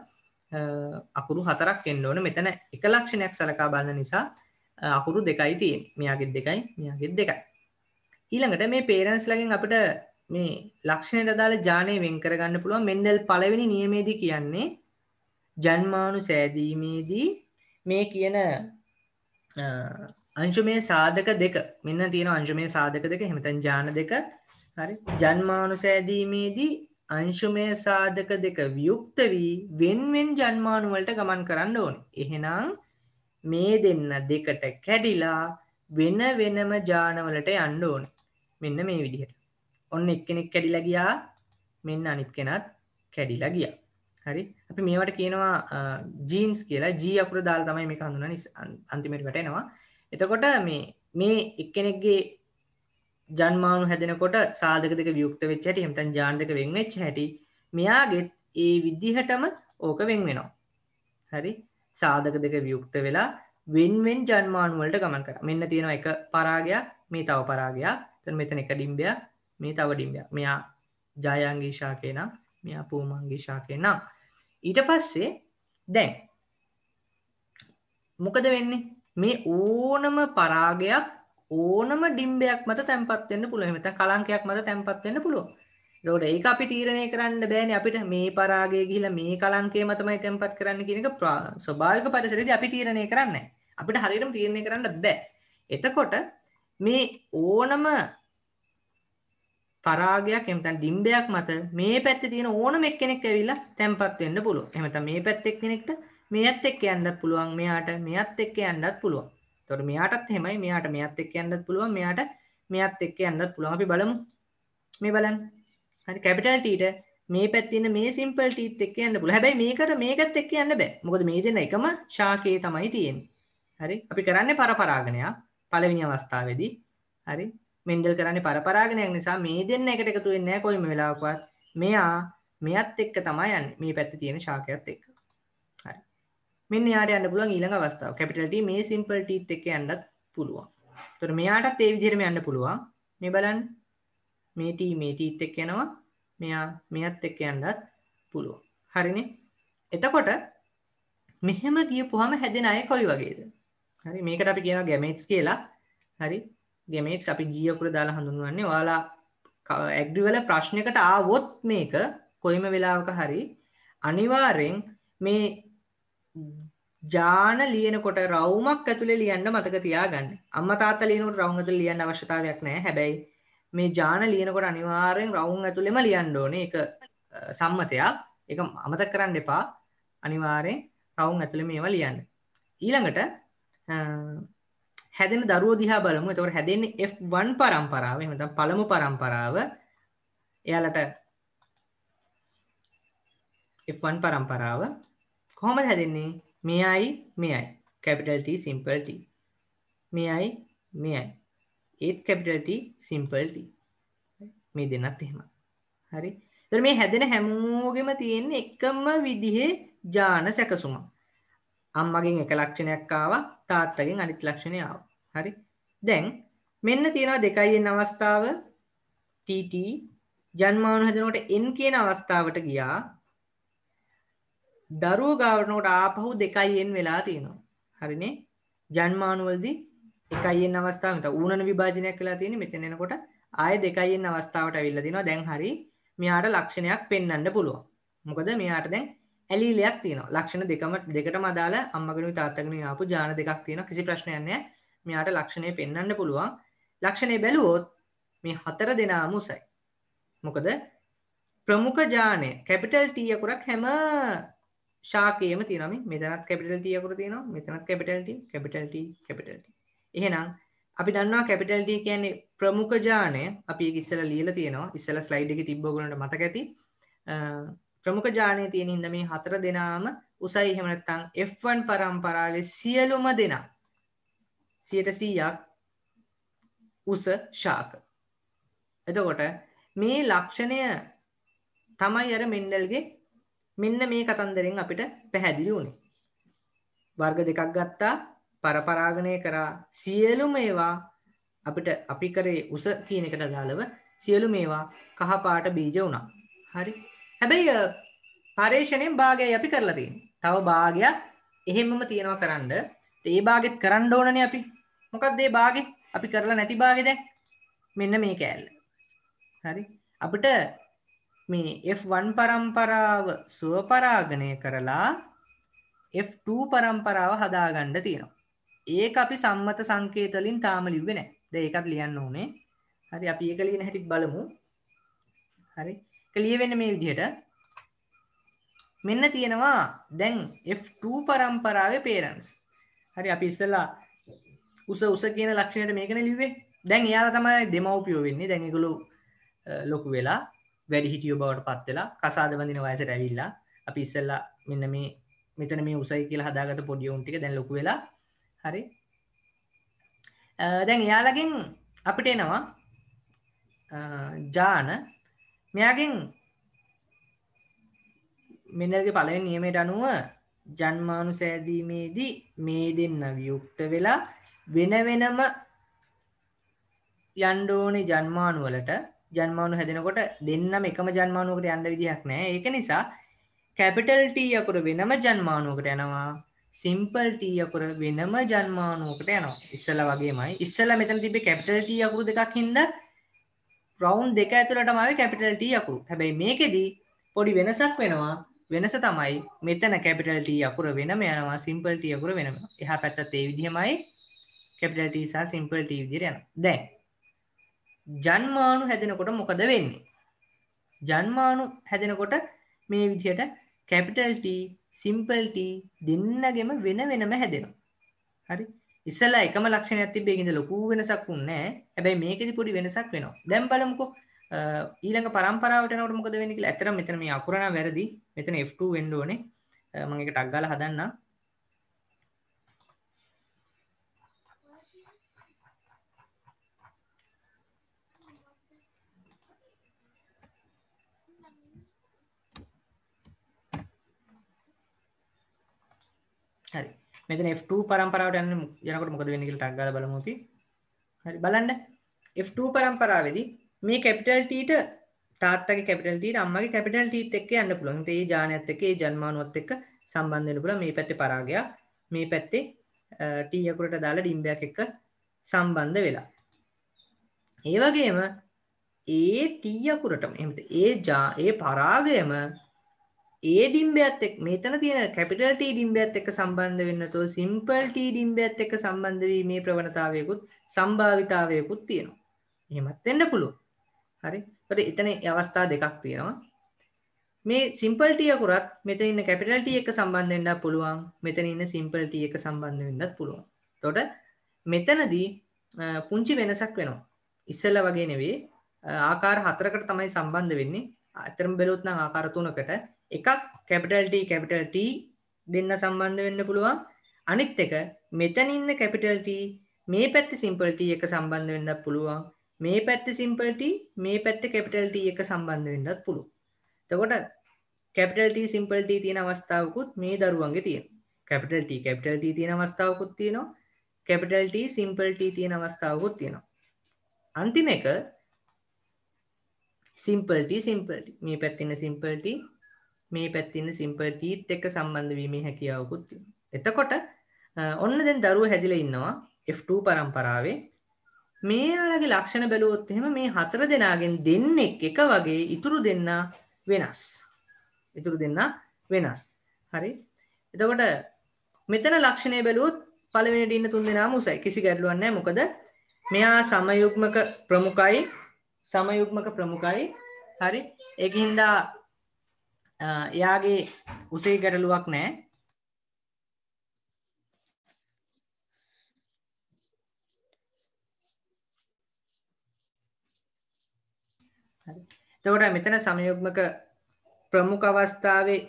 අකුරු හතරක් එන්න ඕන. මෙතන එක ලක්ෂණයක් සලකා බලන නිසා අකුරු දෙකයි තියෙන්නේ. මෙයාගෙත් දෙකයි, මෙයාගෙත් දෙකයි. ඊළඟට මේ පේරන්ට්ස් ලාගෙන් අපිට මේ ලක්ෂණයට අදාළ ඥාණය වෙන් කරගන්න පුළුවන් මෙන්ඩල් පළවෙනි නියමයේදී කියන්නේ ජන්මානු සෑදීමේදී මේ කියන අංශුමය සාධක දෙක මෙන්න තියෙන අංශුමය සාධක දෙක හෙමතන් ජාන දෙක හරි ජන්මානුසෑදීමේදී අංශුමය සාධක දෙක වියුක්ත වී වෙන්වෙන් ජන්මානුවලට ගමන් කරන්න ඕන එහෙනම් මේ දෙන්න දෙකට කැඩිලා වෙන වෙනම ජානවලට යන්න ඕන මෙන්න මේ විදිහට ඔන්න එක්කෙනෙක් කැඩිලා ගියා මෙන්න අනිත් කෙනත් කැඩිලා ගියා හරි අපි මේවට කියනවා ජීන්ස් කියලා ජී අකුර දාල් තමයි මේ හඳුන අන්තිමට වැටෙනවා එතකොට මේ මේ එක්කෙනෙක්ගේ ජන්මානු හැදෙනකොට සාධක දෙක වියුක්ත වෙච්ච හැටි එමතන් ජාන්දක වෙන් වෙච්ච හැටි මෙයාගෙත් ඒ විදිහටම ඕක වෙන් වෙනවා හරි සාධක දෙක වියුක්ත වෙලා වෙන්වෙන් ජන්මානුවලට ගමන් කර මෙන්න තියෙන එක පරාගයක් මේ තව පරාගයක් මෙතන එක ඩිම්බයක් මේ තව ඩිම්බයක් මෙයා ජයංගීශා කියනම් මෙයා පූමන්ගේ ශාකය නම් ඊට පස්සේ දැන් මොකද වෙන්නේ මේ ඕනම පරාගයක් ඕනම ඩිම්බයක් මත තැන්පත්වෙන්න පුළුව මෙත කලංකයක් මත තැන්පත්වෙන්න පුළුව දොට ඒ අපි තීරණය කරන්න බෑන අපිට මේ පරාගය ගිහිල මේ කලන්කේ මතමයි තැන්පත් කරන්න කියනක ස්වභාවික පරිසරද අපි තීරණය කරන්න අපිට හරිරම් තීරණය කරන්න බෑ එතකොට මේ ඕනම පරාගයක් එමතන් ඩිම්බයක් මත මේ පැත්තේ තියෙන ඕනම එක්කෙනෙක් ඇවිල්ලා තැම්පත් වෙන්න පුළුවන්. එහෙනම් මේ පැත්තේ එක්කෙනෙක්ට මෙයත් එක්ක යන්නත් පුළුවන්, මෙයාට මෙයත් එක්ක යන්නත් පුළුවන්. එතකොට මෙයාටත් එහෙමයි, මෙයාට මෙයත් එක්ක යන්නත් පුළුවන්, මෙයාට මෙයත් එක්ක යන්නත් පුළුවන්. අපි බලමු. මේ බලන්න. හරි කැපිටල් T ට මේ පැත්තේ ඉන්න මේ සිම්පල් T ත් එක්ක යන්න පුළුවන්. හැබැයි මේකට මේකත් එක්ක යන්න බෑ. මොකද මේ දෙන්න එකම ශාකයේ තමයි තියෙන්නේ. හරි? අපි කරන්නේ පරපරාගණයක් පළවෙනි අවස්ථාවේදී. හරි? මෙන්ඩල් කරන්නේ පරපරාගෙනයක් නිසා මේ දෙන්න එකට එකතු වෙන්නේ නැහැ කොයිම වෙලාවකවත්. මෙයා මෙයත් එක්ක තමයි යන්නේ. මේ පැත්තේ තියෙන ශාකයත් එක්ක. හරි. මෙන්න යාට යන්න පුළුවන් ඊළඟ අවස්ථාව. කැපිටල් T මේ සිම්පල් T එක්ක යන්නත් පුළුවන්. ඒතර මෙයාටත් ඒ විදිහටම යන්න පුළුවන්. මේ බලන්න. මේ T මේ T එක්ක යනවා. මෙයා මෙයත් එක්ක යන්නත් පුළුවන්. හරිනේ. එතකොට මෙහෙම ගියපුවාම හැදෙන අය කොයි වගේද? හරි මේකට අපි කියනවා ගැමේට්ස් කියලා. හරි DMX අපි G අකුර දාලා හඳුන්වන්නේ. ඔයාලා ඇග්‍රි වල ප්‍රශ්නයකට ආවොත් මේක කොයිම වෙලාවක හරි අනිවාර්යෙන් මේ ජාන ලියනකොට රවුමක් ඇතුලේ ලියන්න මතක තියාගන්න. අම්මා තාත්තා ලියනකොට රවුම් ඇතුලේ ලියන්න අවශ්‍යතාවයක් නැහැ. හැබැයි මේ ජාන ලියනකොට අනිවාර්යෙන් රවුම් ඇතුලේම ලියන්න ඕනේ. ඒක සම්මතයක්. ඒක අමතක කරන්න එපා. අනිවාර්යෙන් රවුම් ඇතුලේ මේවා ලියන්න. ඊළඟට හැදෙන දරුවෝ දිහා බලමු. එතකොට හැදෙන්නේ F1 පරම්පරාව. එහෙම නැත්නම් පළමු පරම්පරාව. එයාලට F1 පරම්පරාව කොහොමද හැදෙන්නේ? මෙයයි මෙයයි. capital T simple T. මෙයයි මෙයයි. ඒත් capital T simple T. මේ දෙන්නත් එහෙම. හරි. එතකොට මේ හැදෙන හැමෝගෙම තියෙන එකම විදිහේ ජාන සැකසුමක්. අම්මගෙන් එක ලක්ෂණයක් ආව තාත්තගෙන් අනිත් ලක්ෂණය ආව හරි දැන් මෙන්න තියෙනවා දෙකයිෙන් අවස්ථාව TT ජන්මාවන හැදනකොට N කියන අවස්ථාවට ගියා දරුවෝ ගාවනකොට ආපහු දෙකයිෙන් වෙලා තියෙනවා හරිනේ ජන්මානුවල්දී එකයිෙන් අවස්ථාවට ඌනන විභාජනයක් වෙලා තියෙන මෙතන එනකොට ආය දෙකයිෙන් අවස්ථාවට ඇවිල්ලා තිනවා දැන් හරි මෙයාට ලක්ෂණයක් පෙන්වන්න පුළුවන් මොකද මෙයාට දැන් ඇලීලයක් තියෙනවා ලක්ෂණ දෙකම දෙකටම අදාළ අම්මගෙන තාත්තගෙන ආපු ජාන දෙකක් තියෙනවා කිසි ප්‍රශ්නයක් නැහැ මෙයාට ලක්ෂණය පෙන්වන්න පුළුවන් ලක්ෂණේ බැලුවොත් මේ හතර දෙනාම උසයි මොකද ප්‍රමුඛ ජානය කැපිටල් T අකුරක් හැම ශාකයේම තියෙනවා මේ මෙතනත් කැපිටල් T අකුර තියෙනවා මෙතනත් capital T capital T capital T එහෙනම් අපි දන්නවා කැපිටල් T කියන්නේ ප්‍රමුඛ ජානය අපි ඒක ඉස්සෙල්ලා ලියලා තියෙනවා ඉස්සෙල්ලා ස්ලයිඩ් එකේ තිබ්බ ඔයගොල්ලන්ට මතක ඇති ප්‍රමුඛ ජානය තියෙන හින්දා මේ හතර දෙනාම උසයි එහෙම නැත්නම් F1 පරම්පරාවේ සියලුම දෙනා 100%ක් උස ශාක. එතකොට මේ ලක්ෂණය තමයි අර මෙන්ඩල්ගේ මෙන්න මේ කතන්දරෙන් අපිට පැහැදිලි වුණේ. වර්ග දෙකක් ගත්තා පරපරාගණය කරා සියලුම ඒවා අපිට අපි කරේ උස කියන එකට දාලව සියලු මේවා කහපාට බීජ වුණා. හරි හැබැයි පර්යේෂණයෙන් භාගයයි අපි කරලා තියෙන්නේ. තව භාගයක් එහෙමම තියෙනවා කරන්න. ඒ භාගෙත් කරන්න ඕනනේ අපි. මොකක්ද මේ භාගෙ? අපි කරලා නැති භාගෙ දැන්. මෙන්න මේ කෑල්ල. හරි. අපිට මේ F1 පරම්පරාව සුවපරාගණය කරලා F2 පරම්පරාව හදාගන්න තියෙනවා. ඒක අපි සම්මත සංකේත වලින් තාම ලිව්වේ නැහැ. දැන් ඒකත් ලියන්න ඕනේ. හරි අපි ඒක ලියන හැටිත් බලමු. හරි. ලියවෙන්න මේ විදිහට මෙන්න තියෙනවා දැන් F2 පරම්පරාවේ පේරන්ස් හරි අපි ඉස්සලා උස උස කියන ලක්ෂණයට මේකන ලිවේ දැන් එයාලා තමයි දෙමව්පියෝ වෙන්නේ දැන් ඒගොල්ලෝ ලොකු වෙලා වැඩි හිටියෝ බවට පත් වෙලා කසාද බඳින වයසට ඇවිල්ලා අපි ඉස්සලා මෙන්න මේ මෙතන මේ උසයි කියලා හදාගත්ත පොඩි උන් ටික දැන් ලොකු වෙලා හරි දැන් එයාලගෙන් අපිට එනවා ජාන මෙයාගෙන් මෙනගේ පලවෙ නියමට අනුව ජන්මානු සෑදීමේදී මේ දෙන්න වියුක්ත වෙලා වෙන වෙනම යන්ඩෝනි ජන්මානුවලට ජන්මානු හැදෙනකොට දෙන්නම එකම ජන්මානුවකට යන්න විදිහක් නෑ ඒක නිසා කැපිටල්ට අකුර වෙනම ජන්මානුවකට යනවා සිම්පල්ට අකුර වෙනම ජන්මානුවකට යනවා ඉස්සල වගේමයි ඉස්සල මෙතන තිබේ කැපිටල්ට අකුරු දෙකක් හින්දා රවුන්ඩ් දෙක ඇතුළටමයි කැපිටල් T අකුරු. හැබැයි මේකෙදී පොඩි වෙනසක් වෙනවා. වෙනස තමයි මෙතන කැපිටල් T අකුර වෙනම යනවා සිම්පල් T අකුර වෙනම. එහා පැත්තත් ඒ විදිහමයි කැපිටල් T සහ සිම්පල් T විදිහට යනවා. දැන් ජන්මානු හැදෙනකොට මොකද වෙන්නේ? ජන්මානු හැදෙනකොට මේ විදිහට කැපිටල් T සිම්පල් T දෙන්නගෙම වෙන වෙනම හැදෙනවා. හරි ඉස්සලා එකම ලක්ෂණයක් තිබ්බේ ඒකින්ද ලොකු වෙනසක් වුණේ නැහැ. හැබැයි මේකෙදි පොඩි වෙනසක් වෙනවා. දැන් බලමුකෝ ඊළඟ පරම්පරාවට යනකොට මොකද වෙන්නේ කියලා. ඇත්තටම මෙතන මේ අකුරණ වැරදි. මෙතන F2 වෙන්න ඕනේ. මම ඒක ටග් ගාලා හදන්නම්. මෙතන F2 පරම්පරාවට යන්න යනකොට මොකද වෙන්නේ කියලා ටක් ගාලා බලමු අපි. හරි බලන්න F2 පරම්පරාවේදී මේ කැපිටල් T ට තාත්තගේ කැපිටල් T ට අම්මගේ කැපිටල් T ත් එක්ක යන්න පුළුවන්. ඒ ජානයත් එක්ක ඒ ජන්මානුවත් එක්ක සම්බන්ධ වෙන්න පුළුවන්. මේ පැත්තේ පරාගයක් මේ පැත්තේ T අකුරට දාලා ඩිම්බයක් එක්ක සම්බන්ධ වෙලා. ඒ වගේම ඒ T අකුරටම එහෙමද ඒ ඒ පරාගයම ඒ ඩිම්බයත් එක් මෙතන තියෙන කැපිටල් T ඩිම්බයත් එක්ක සම්බන්ධ වෙන්න තෝ සිම්පල් T ඩිම්බයත් එක්ක සම්බන්ධ වීමේ ප්‍රවණතාවයකුත් සම්භාවිතාවයකුත් තියෙනවා. එහෙමත් වෙන්න පුළුවන්. හරි. ඒතර එතන අවස්ථා දෙකක් තියෙනවා. මේ සිම්පල් T අකුරත් මෙතන ඉන්න කැපිටල් T එක්ක සම්බන්ධ වෙන්නත් පුළුවන්. මෙතන ඉන්න සිම්පල් T එක්ක සම්බන්ධ වෙන්නත් පුළුවන්. එතකොට මෙතනදී පුංචි වෙනසක් වෙනවා. ඉස්සෙල්ලා වගේ නෙවෙයි ආකාර හතරකට තමයි සම්බන්ධ වෙන්නේ. අතරම බැලුවොත් නම් ආකාර තුනකට එකක් කැපිටල් T කැපිටල් T දෙන්න සම්බන්ධ වෙන්න පුළුවන් අනිත් එක මෙතන ඉන්න කැපිටල් T මේ පැත්ත සිම්පල් T එක සම්බන්ධ වෙන්නත් පුළුවන් මේ පැත්ත සිම්පල් T මේ පැත්ත කැපිටල් T එක සම්බන්ධ වෙන්නත් පුළුවන් එතකොට කැපිටල් T සිම්පල් T තියෙන අවස්ථාවකුත් මේ දරුවන්ගේ තියෙන කැපිටල් T කැපිටල් T තියෙන අවස්ථාවකුත් තියෙනවා කැපිටල් T සිම්පල් T තියෙන අවස්ථාවකුත් තියෙනවා අන්තිම එක සිම්පල් T සිම්පල් T මේ පැත්තේ ඉන්න සිම්පල් T මේ පැත්තින්න සිම්පල් ටීත් එක සම්බන්ධවීම හැකියාවකුත් එතකොට ඔන්න දැන් දරුව හැදිල ඉන්නවා F2 පරම්පරාවේ මේ අලගේ ලක්ෂණ බැලුවොත් එහෙම මේ හතර දෙනාගෙන් දෙන්නෙක් එක වගේ ඉතුරු දෙන්න වෙනස්. ඉතුරු දෙන්න වෙනස්. හරි. එතකොට මෙතන ලක්ෂණය බැලුවොත් පළවෙනියට ඉන්න තුන් දෙනාම උසයි. කිසි ගැටලුවක් නැහැ. මොකද මෙයා සමයුග්මක ප්‍රමුඛයි. සමයුග්මක ප්‍රමුඛයි. හරි. ඒකින්දා එයාගේ උසේ ගැටලුවක් නෑ තවට මෙතන සමයුග්මක ප්‍රමුඛ අවස්ථාවේ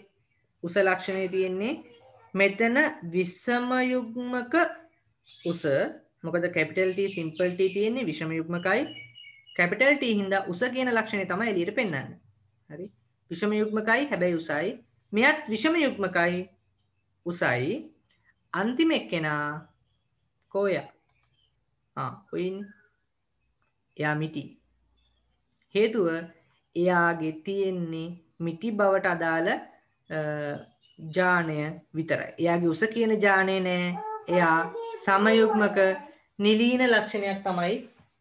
උස ලක්ෂණය තියෙන්නේ මෙතන විස්සමයුග්මක උස මොකද කැපිටල්ට සිම්පල්ට තියෙන්නේ විෂමයුග්මකයි කැපිටල්ට හින්දා උස කියන ලක්ෂණය තමයි එලියට පෙන්වන්නේ හරි විෂම යුක්මකයි හැබැයි උසයි මෙයත් විෂම යුක්මකයි උසයි අන්තිම එක්කෙනා කෝය ඔයින් එයා මිටි හේතුව එයාගේ තියෙන්නේ මිටි බවට අදාළ ජානය විතර එයාගේ උස කියන ජානය නෑ එයා සමයුක්මක නිලීන ලක්ෂණයක් තමයි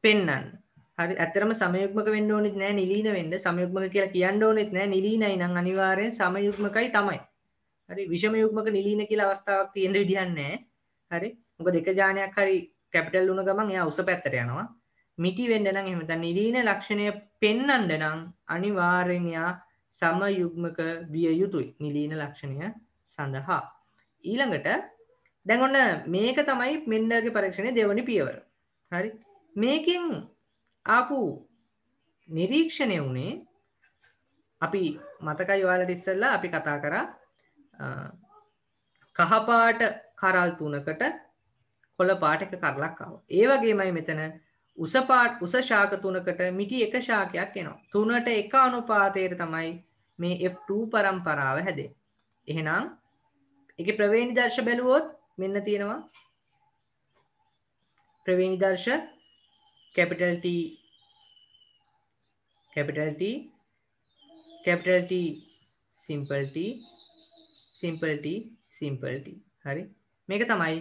පෙන්නන්න හරි ඇත්තටම සමයුක්මක වෙන්න ඕනෙත් නෑ නිලීන වෙන්න සමයුක්මක කියලා කියන්න ඕනෙත් නෑ නිලීනයි නම් අනිවාර්යෙන් සමයුක්මකයි තමයි හරි විෂම යුක්මක නිලීන කියලා අවස්ථාවක් තියෙන විදිහක් නෑ හරි මොකද එක ජානයක් හරි කැපිටල් වුණ ගමන් එයා උස පැත්තට යනවා මිටි වෙන්න නම් එහෙම නැත්නම් නිලීන ලක්ෂණය පෙන්වන්න නම් අනිවාර්යෙන් එයා සමයුක්මක විය යුතුයි නිලීන ලක්ෂණය සඳහා ඊළඟට දැන් ඔන්න මේක තමයි මෙන්නගේ පරීක්ෂණයේ දෙවනි පියවර. හරි. මේකෙන් ආපු නිරීක්ෂණය වුණේ අපි මතකයි ඔයාලට ඉස්සෙල්ලා අපි කතා කරා කහපාට කරල් තුනකට කොළපාට එක කරලක් ආවා. ඒ වගේමයි මෙතන උසපාට උස ශාක තුනකට මිටි එක ශාකයක් එනවා. තුනට එක අනුපාතයට තමයි මේ F2 පරම්පරාව හැදෙන්නේ. එහෙනම් ඒකේ ප්‍රවේණි දර්ශ බැලුවොත් මෙන්න තියෙනවා ප්‍රවේණි දර්ශ capital T capital T capital T simple T simple T simple T හරි මේක තමයි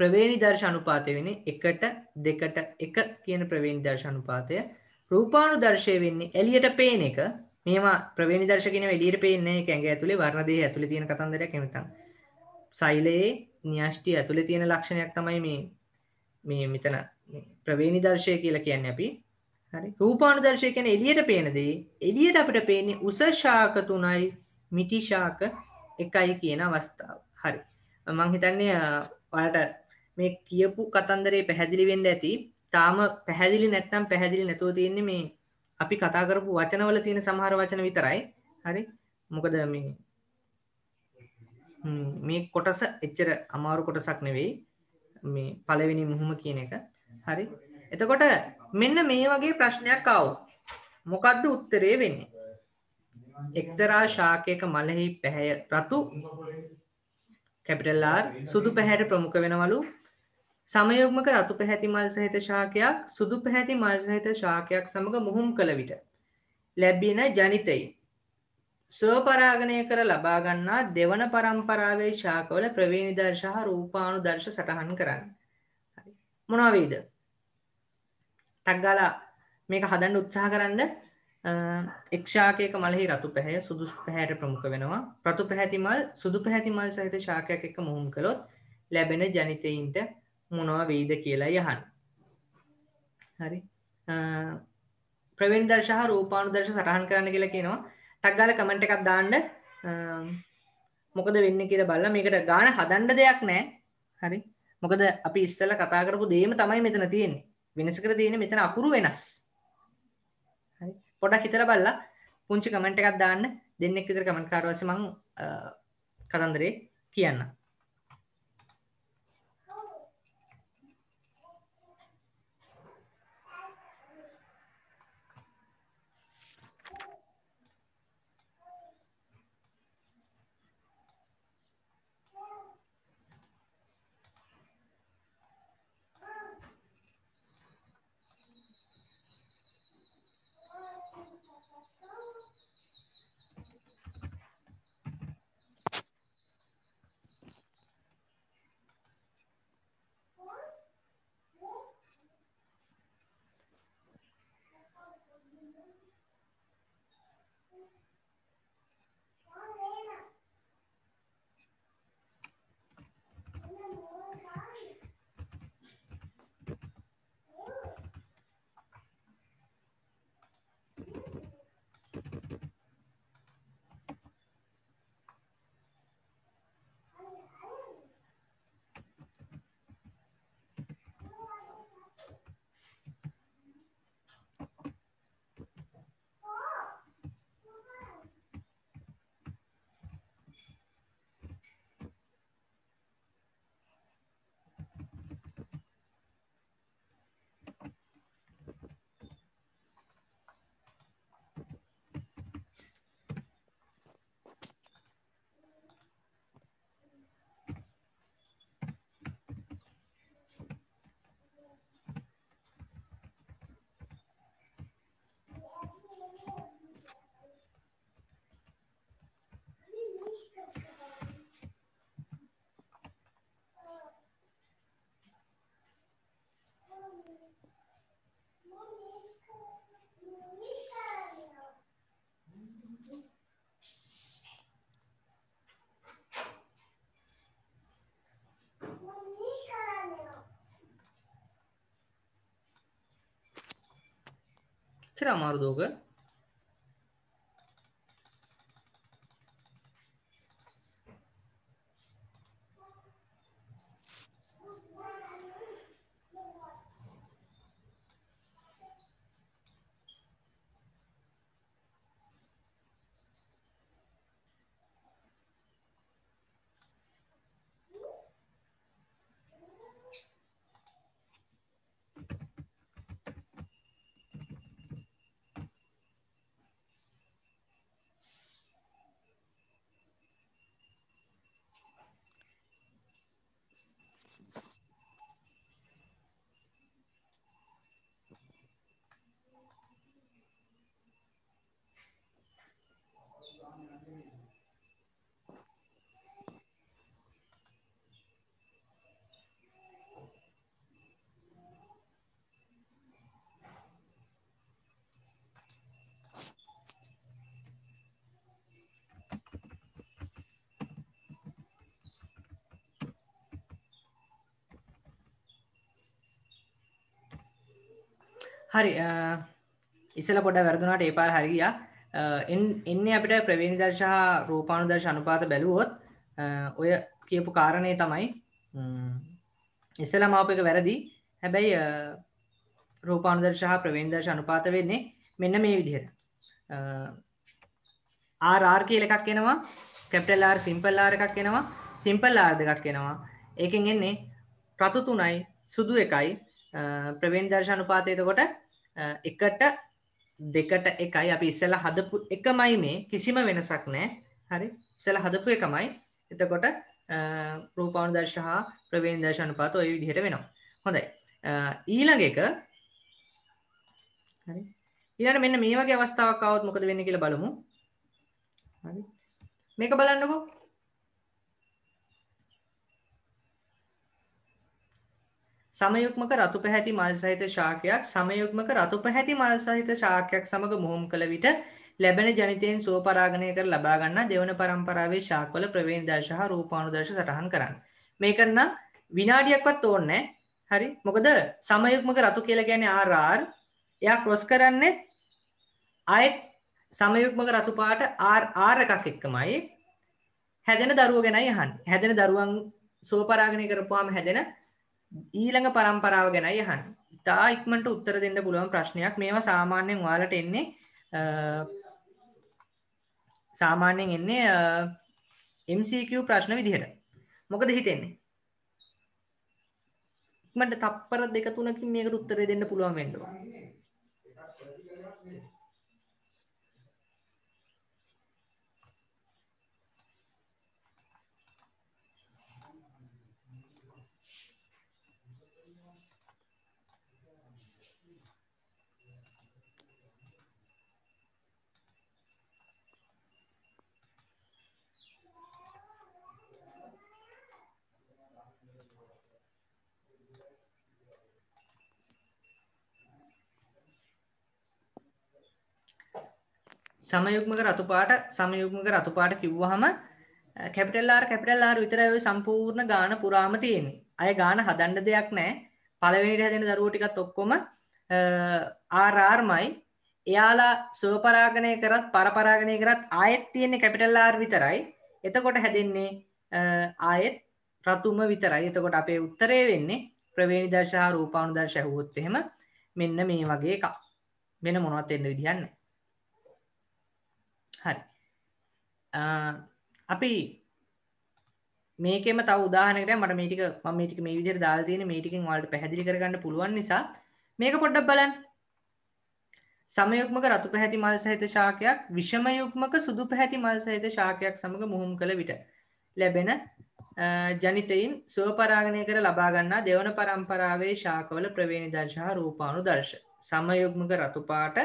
ප්‍රවේණි දර්ශනුපාතය වෙන්නේ එකට දෙකට එක කියන ප්‍රවේණි දර්ශනුපාතය රූපාණු දර්ශය වෙන්නේ එළියට පේන එක මේවා ප්‍රවේණි දර්ශ කියන එළියට පේන්නේ ඒක ඇඟ ඇතුලේ වර්ණ දේහ ඇතුලේ තියෙන කතන්දරයක් එහෙම නැත්නම් සෛලයේ න්‍යෂ්ටි ඇතුලේ තියෙන ලක්ෂණයක් තමයි මේ මේ මෙතන ප්‍රවේණි දර්ශය කියලා කියන්න අපි හරි රූපාණු දර්ශය කියන එලියට පේනදී එලියට අපිට පේන්නේ උස ශාක තුනයි මිටි ශාක එකයි කියන අවස්ථාව හරි මං හිතන්නේ ඔයාලට මේ කියපු කතන්දරේ පැහැදිලි වෙන්න ඇති තාම පැහැදිලි නැත්නම් පැහැදිලි නැතුව තියෙන්නේ මේ අපි කතා කරපු වචනවල තියෙන සමහර වචන විතරයි හරි මොකද මේ මේ කොටස එච්චර අමාරු කොටසක් නෙවෙයි මේ පලවෙනි මුහුම කියන එක හරි එතකොට මෙන්න මේ වගේ ප්‍රශ්නයක් කව් මොකක්ද උත්තරේ වෙන්නේ එක්තරා ශාකයක මලෙහි පැහැය රතු කැපිටල්ලාර් සුදු පැහැට ප්‍රමුඛ වෙනවලු සමයෝගමක රතු පැහැති මල් සහිත ශාකයක් සුදු පැහැති මල් සහිත ශාකයක් සමඟ මුහුම් කළ විට ලැබෙන ජනිතයි ස්වපරාගණය කර ලබා ගන්නා දෙවන પરම්පරාවේ ශාකවල ප්‍රවේනිදර්ශ හා රූපානුදර්ශ සටහන් කරන්න. හරි. මොනවා වේද? ටක් ගාලා මේක හදන්න උත්සාහ කරන්න එක් ශාකයක මලෙහි රතු පැහැය සුදුසු පැහැයට ප්‍රමුඛ වෙනවා. රතු පැහැති මල් සුදු පැහැති මල් සහිත ශාකයක් එක්ක මුහුම් කළොත් ලැබෙන ජනිතයින්ට මොනවා වේද කියලා යහන්. හරි. ප්‍රවේනිදර්ශ හා රූපානුදර්ශ සටහන් කරන්න කියලා කියනවා. ටක්ගාල කමෙන්ට් එකක් දාන්න මොකද වෙන්න කියලා බලලා මේකට ගාන හදන්න දෙයක් නෑ හරි මොකද අපි ඉස්සෙල්ලා කතා කරපු දේම තමයි මෙතන තියෙන්නේ වෙනස කර තියෙන්නේ මෙතන අකුරු වෙනස් හරි පොඩක් හිතලා බලලා පුංචි කමෙන්ට් එකක් දාන්න දෙන්නෙක් විතර කමෙන්ට් කාර් වශයෙන් මම කතන්දරේ කියන්නම් स्थिर अमारुत හරි ඉසල පොඩ වැරදුනට ඒ පාර හරිගිය එන්න අපිට ප්‍රවේණ දර්ශහ රූපාණු දර්ශ අනුපාත බැලුවොත් ඔය කියපු කාරණය තමයි ඉස්සල මාප එක වැරදි හැබැයි රූපාණු දර්ශහ ප්‍රවේණ දර්ශ අනුපාත වෙන්නේ මෙන්න මේ විදිහට ආරර් කියල එකක් එනවා කැප්ටල්ලාර් සිම්පල්ලාර එකක් එනවා සිම්පල්ලාර් දෙකක් එනවා ඒකෙන් එන්නේ ප්‍රතු තුනයි සුදු එකයි ප්‍රවේන් දර්ශනුපාතයතකොට එකට දෙකට එකයි අපි ඉස්සල හදපු එකමයි මේ කිසිම වෙනසක් නෑ හරි ඉසල හදපු එකමයි එතකොට රූපාණ දර්ශ හා ප්‍රවේණ දර්ශන පාත ඔය විදිහට වෙනවා හොඳයි ඊළඟ එක හරි ඊළඟ මෙන්න මේ වගේ අවස්ථාවක් આવොත් මොකද වෙන්නේ කියලා බලමු හරි මේක බලන්නකෝ සමයුක්මක රතු පැහැති මල් සහිත ශාකයක් සමයුක්මක රතු පැහැති මල් සහිත ශාකයක් සමග මුහුම් කළ විට ලැබෙන ජනිතයෙන් සුව පරාගණය කර ලබා ගන්නා දෙවන පරම්පරාවේ ශාකවල ප්‍රවේණ දර්ශ හා රූපානුදර්ශ සටහන් කරන්න. මේකට නම් විනාඩියක්වත් ඕනේ හරි. මොකද සමයුක්මක රතු කියලා කියන්නේ RR. එයා ක්‍රොස් කරන්නේ ආයෙත් සමයුක්මක රතු පාට RR එකක් එක්කමයි. හැදෙන දරුවෝ ගැනයි අහන්නේ. හැදෙන දරුවන් සුව පරාගණය කරපුවාම හැදෙන ඊළඟ පරම්පරාව ගැනයි යහන් ඉතා ඉක්මට උත්තර දෙන්න පුළුවන් ප්‍රශ්නයක් මේවා සාමාන්‍යයෙන් වාලට එන්නේ සාමාන්‍යයෙන් එන්නේ MCQ ප්‍රශ්න විදිහට මොකද හිතෙන්නේ ඉක්මට තප්පර දෙක තුනකින් මේකට උත්තර දෙන්න පුළුවන් වෙන්නවා සමයුක්මක රතු පාට සමයුක්මක රතු පාට කිව්වහම කැපිටල් ආර් කැපිටල් ආර් විතරයි ওই සම්පූර්ණ ගාන පුරාම තියෙන්නේ. අය ගාන හදන්න දෙයක් නැහැ. පළවෙනිට හැදෙන දරුවෝ ටිකත් ඔක්කොම ආර් මයි එයාලා සුවපරාගණය කරත් පරපරාගණය කරත් ආයෙත් තියෙන්නේ කැපිටල් ආර් විතරයි. එතකොට හැදෙන්නේ ආයෙත් රතුම විතරයි එතකොට අපේ උත්තරය වෙන්නේ ප්‍රවේණි දර්ශහා රූපාණු දර්ශ ඇහුවොත් එහෙම මෙන්න මේ වගේ එකක් මෙන මොනවත් එන්න විදිහන්නේ හරි අපි මේකම තව උදාහනකට මට මේටික මේටික මේ විදිර දාල්තියන මේටිකින් වලට පැදිලි කරගන්න පුළුවන් නිසා මේක පොඩ්ඩක් බලන් සමයුක්මක රතු පැහැති මල් සහිත ශාකයක් විෂමයුක්මක සුදු පැහැති මල් සහිත ශාකයක් සමඟ මුහුම් කළ විට ලැබෙන ජනිතයින් සුවපරාගණය කර ලබාගන්නා දෙවන පරම්පරාවේ ශාකවල ප්‍රවේණි දර්ශහ රූපාණු දර්ශ සමයුක්මක රතුපාට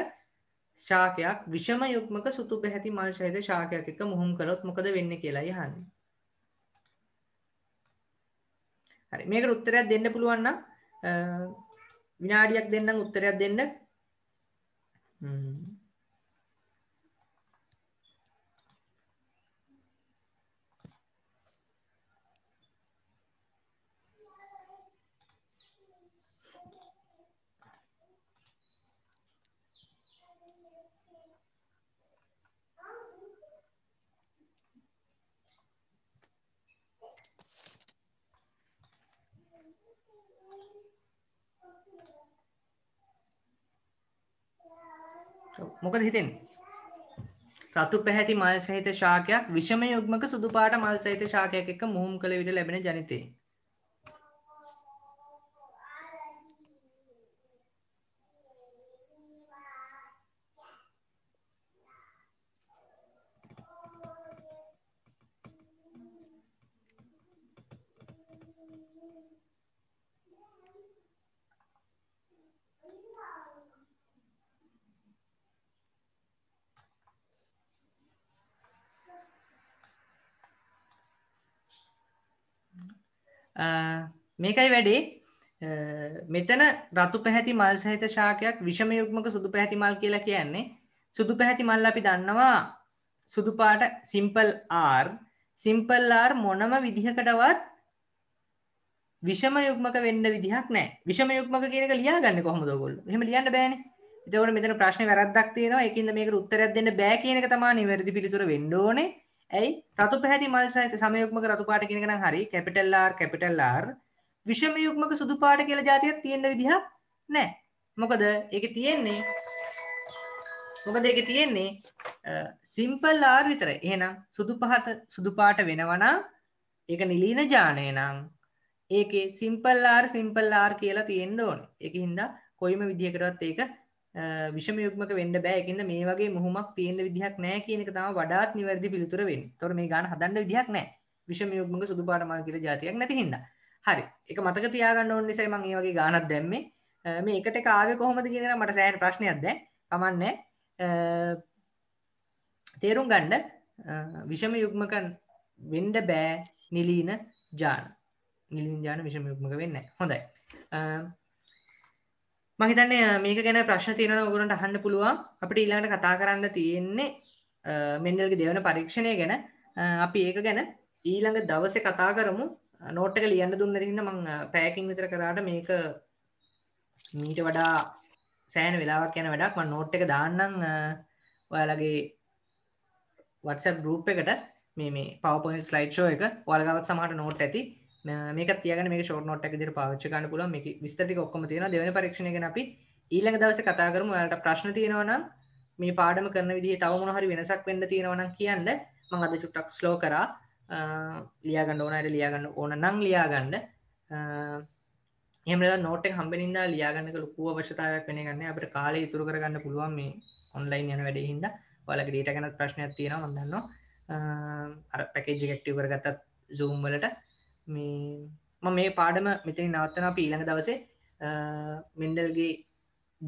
ශාකයක් විෂම යුක්මක සුතු පැහැති මල් සහිත ශාකයක් එක මුහුම් කරොත් මොකද වෙන්න කියලා යහන්න. හරි මේකට උත්තරයක් දෙන්න පුළුවන් නම් විනාඩියක් දෙන්නම් උත්තරයක් දෙන්න. හ්ම් මොකද හිතෙන් රතු පැහැති මල් සහිත ශාකයක් විෂම යුග්මක සුදුපාට මල් සහිත ශාකයක් එක මුහුම් කළ විට ලැබෙන ජනිතේ මේකයි වැඩේ මෙතන රතු පැහැති මල් සහිත ශාකයක් විෂම යුක්මක සුදු පැහැති මල් කියලා කියන්නේ සුදු පැහැති මල් අපි දන්නවා සුදු පාට සිම්පල් R සිම්පල් R මොනම විදිහකටවත් විෂම යුක්මක වෙන්න විදිහක් නැහැ විෂම යුක්මක කියන එක ලියාගන්නේ කොහොමද ඔයගොල්ලෝ එහෙම ලියන්න බෑනේ එතකොට මෙතන ප්‍රශ්නේ වැරද්දක් තියෙනවා ඒකින්ද මේකට උත්තරයක් දෙන්න බෑ කියන එක තමයි නිවැරදි පිළිතුර වෙන්න ඕනේ ඇයි රතු පැහැති මල් සහිත සමයුක්මක රතු පාට කියන එක නම් හරි කැපිටල් R කැපිටල් R විෂම යුක්මක සුදු පාට කියලා જાතියක් තියෙන විදිහක් නැහැ මොකද ඒක තියෙන්නේ මොකද ඒක තියෙන්නේ සිම්පල් R විතර. එහෙනම් සුදු පහත සුදු පාට වෙනවා නම් ඒක නිලීන ඥානය නම් ඒකේ සිම්පල් R සිම්පල් R කියලා තියෙන්න ඕනේ. ඒකින්ද කොයිම විදිහකටවත් ඒක විෂමයුක්මක වෙන්න බෑ ඒකින්ද මේ වගේ මුහුමක් තියෙන විදිහක් නෑ කියන එක තමයි වඩාත් නිවැරදි පිළිතුර වෙන්නේ. ඒතකොට මේ ගාන හදන්න විදිහක් නෑ. විෂමයුක්මක සුදු පාට මල් කියලා જાතියක් නැති හින්දා. හරි. ඒක මතක තියාගන්න ඕන නිසා මම මේ වගේ ගානක් දැම්මේ. මේ එකට එක ආවේ කොහොමද කියන එක මට සෑහෙන ප්‍රශ්නයක් දැන්. කමන්නේ. තේරුම් ගන්න විෂමයුක්මක වෙන්න බෑ නිලීන ජාන. නිලීන ජාන විෂමයුක්මක වෙන්නේ නැහැ. හොඳයි. මම හිතන්නේ මේක ගැන ප්‍රශ්න තියෙනවා ඔයගොල්ලන්ට අහන්න පුළුවන්. අපිට ඊළඟට කතා කරන්න තියෙන්නේ මෙන්ඩල්ගේ දෙවන පරීක්ෂණය ගැන. අපි ඒක ගැන ඊළඟ දවසේ කතා කරමු. නෝට් එක ලියන්න දුන්න නිසා මම පැයකින් විතර කරාට මේක මීට වඩා සෑහෙන වෙලාවක් යන වැඩක්. මම නෝට් එක දාන්නම් ඔයාලගේ WhatsApp group එකට මේ මේ PowerPoint slide show එක ඔයාලා ගාවත් සමහර නෝට් ඇති. මේක තියගෙන මේ ෂෝට් නොට් එක විදිහට පාවිච්චි කරන්න පුළුවන් මේක විස්තර ටික ඔක්කොම තියෙනවා දෙවෙනි පරීක්ෂණය ගැන අපි ඊළඟ දවසේ කතා කරමු ඔයාලට ප්‍රශ්න තියෙනවා නම් මේ පාඩම කරන විදිහේ තව මොන හරි වෙනසක් වෙන්න තියෙනවා නම් කියන්න මම අද චුට්ටක් ස්ලෝ කරා ලියා ගන්න ඕන අයට ලියා ගන්න ඕන නම් ලියා ගන්න එහෙම නැත්නම් නෝට් එක හම්බෙන ඉඳලා ලියා ගන්නක ලොකු අවශ්‍යතාවයක් වෙන ගන්නේ අපිට කාලය ඉතුරු කරගන්න පුළුවන් මේ ඔන්ලයින් යන වැඩේ හින්දා ඔයාලගේ ඩේටා ගැන ප්‍රශ්නයක් තියෙනවා මම දන්නවා අර පැකේජ් එක ඇක්ටිව් කරගත්තත් Zoom වලට මේ මේ පාඩම මෙතනි නවත්තන අපි ඊළඟ දවසේ මෙන්ඩල්ගේ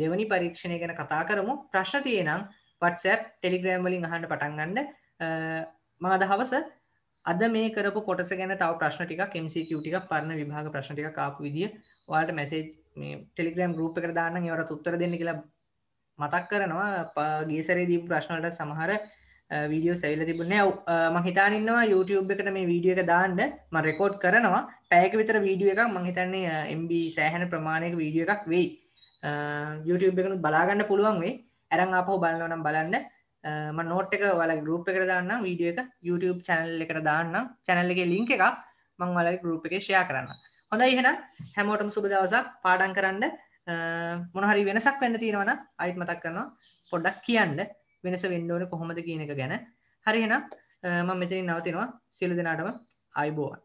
දෙවනි පරීක්ෂණය ගැන කතා කරමු ප්‍රශ්න තියෙනම් පටසැප් ටෙලිග්‍රෑම් වලින් අහන්න පටන්ගන්න මා දහවස අද මේ කරපු කොටස ගැන තව ප්‍රශ්න ටික MCකටික පරණ විභාග ප්‍රශ්ටික කාපු විදිිය ඔයාට මැසේ ටෙලිග්‍රම් ගරුප් එක දාන්න ඒවට උත්තර දෙන්න කියලා මතක් කරනවා පාගේ සරේදී ප්‍රශ්නලට සමහර වීඩියෝ සැවිල තිබුණේ මහිතානන්නවා YouTube එකට මේ වීඩියෝ එක දාන්න ම රෙකෝඩ් කරනවා පැයක විතර වීඩියෝ එකක් මහිතන්නේ MB සෑහන ප්‍රමාණයක වීඩියෝ එකක් වෙයි YouTube එකනු බලාගන්න පුළුවන් වේ ඇරං අපහෝ බලන්නනම් බලන්න ම නෝට් එක වල ගරුප් එකට දාන්න වීඩියෝ එක YouTube චැනල් එකට දාන්න චැනල් එක ලිංක එකක් මං වල ගරුප් එක ෂයා කරන්න හොඳ ඉහෙන හැමෝටම සුබ දවසක් පාඩන් කරන්න මොනහරි වෙනසක් වෙන්න තියෙනවන අයිත් මතක් කරනවා පොඩ්ඩක් කියන්න වෙනස වෙන්ඩෝන කොහොමද කියන එක ගැන හරිහෙන මම මෙතරින් නවතිනවා සියලු දෙනාටම අයිබෝවන්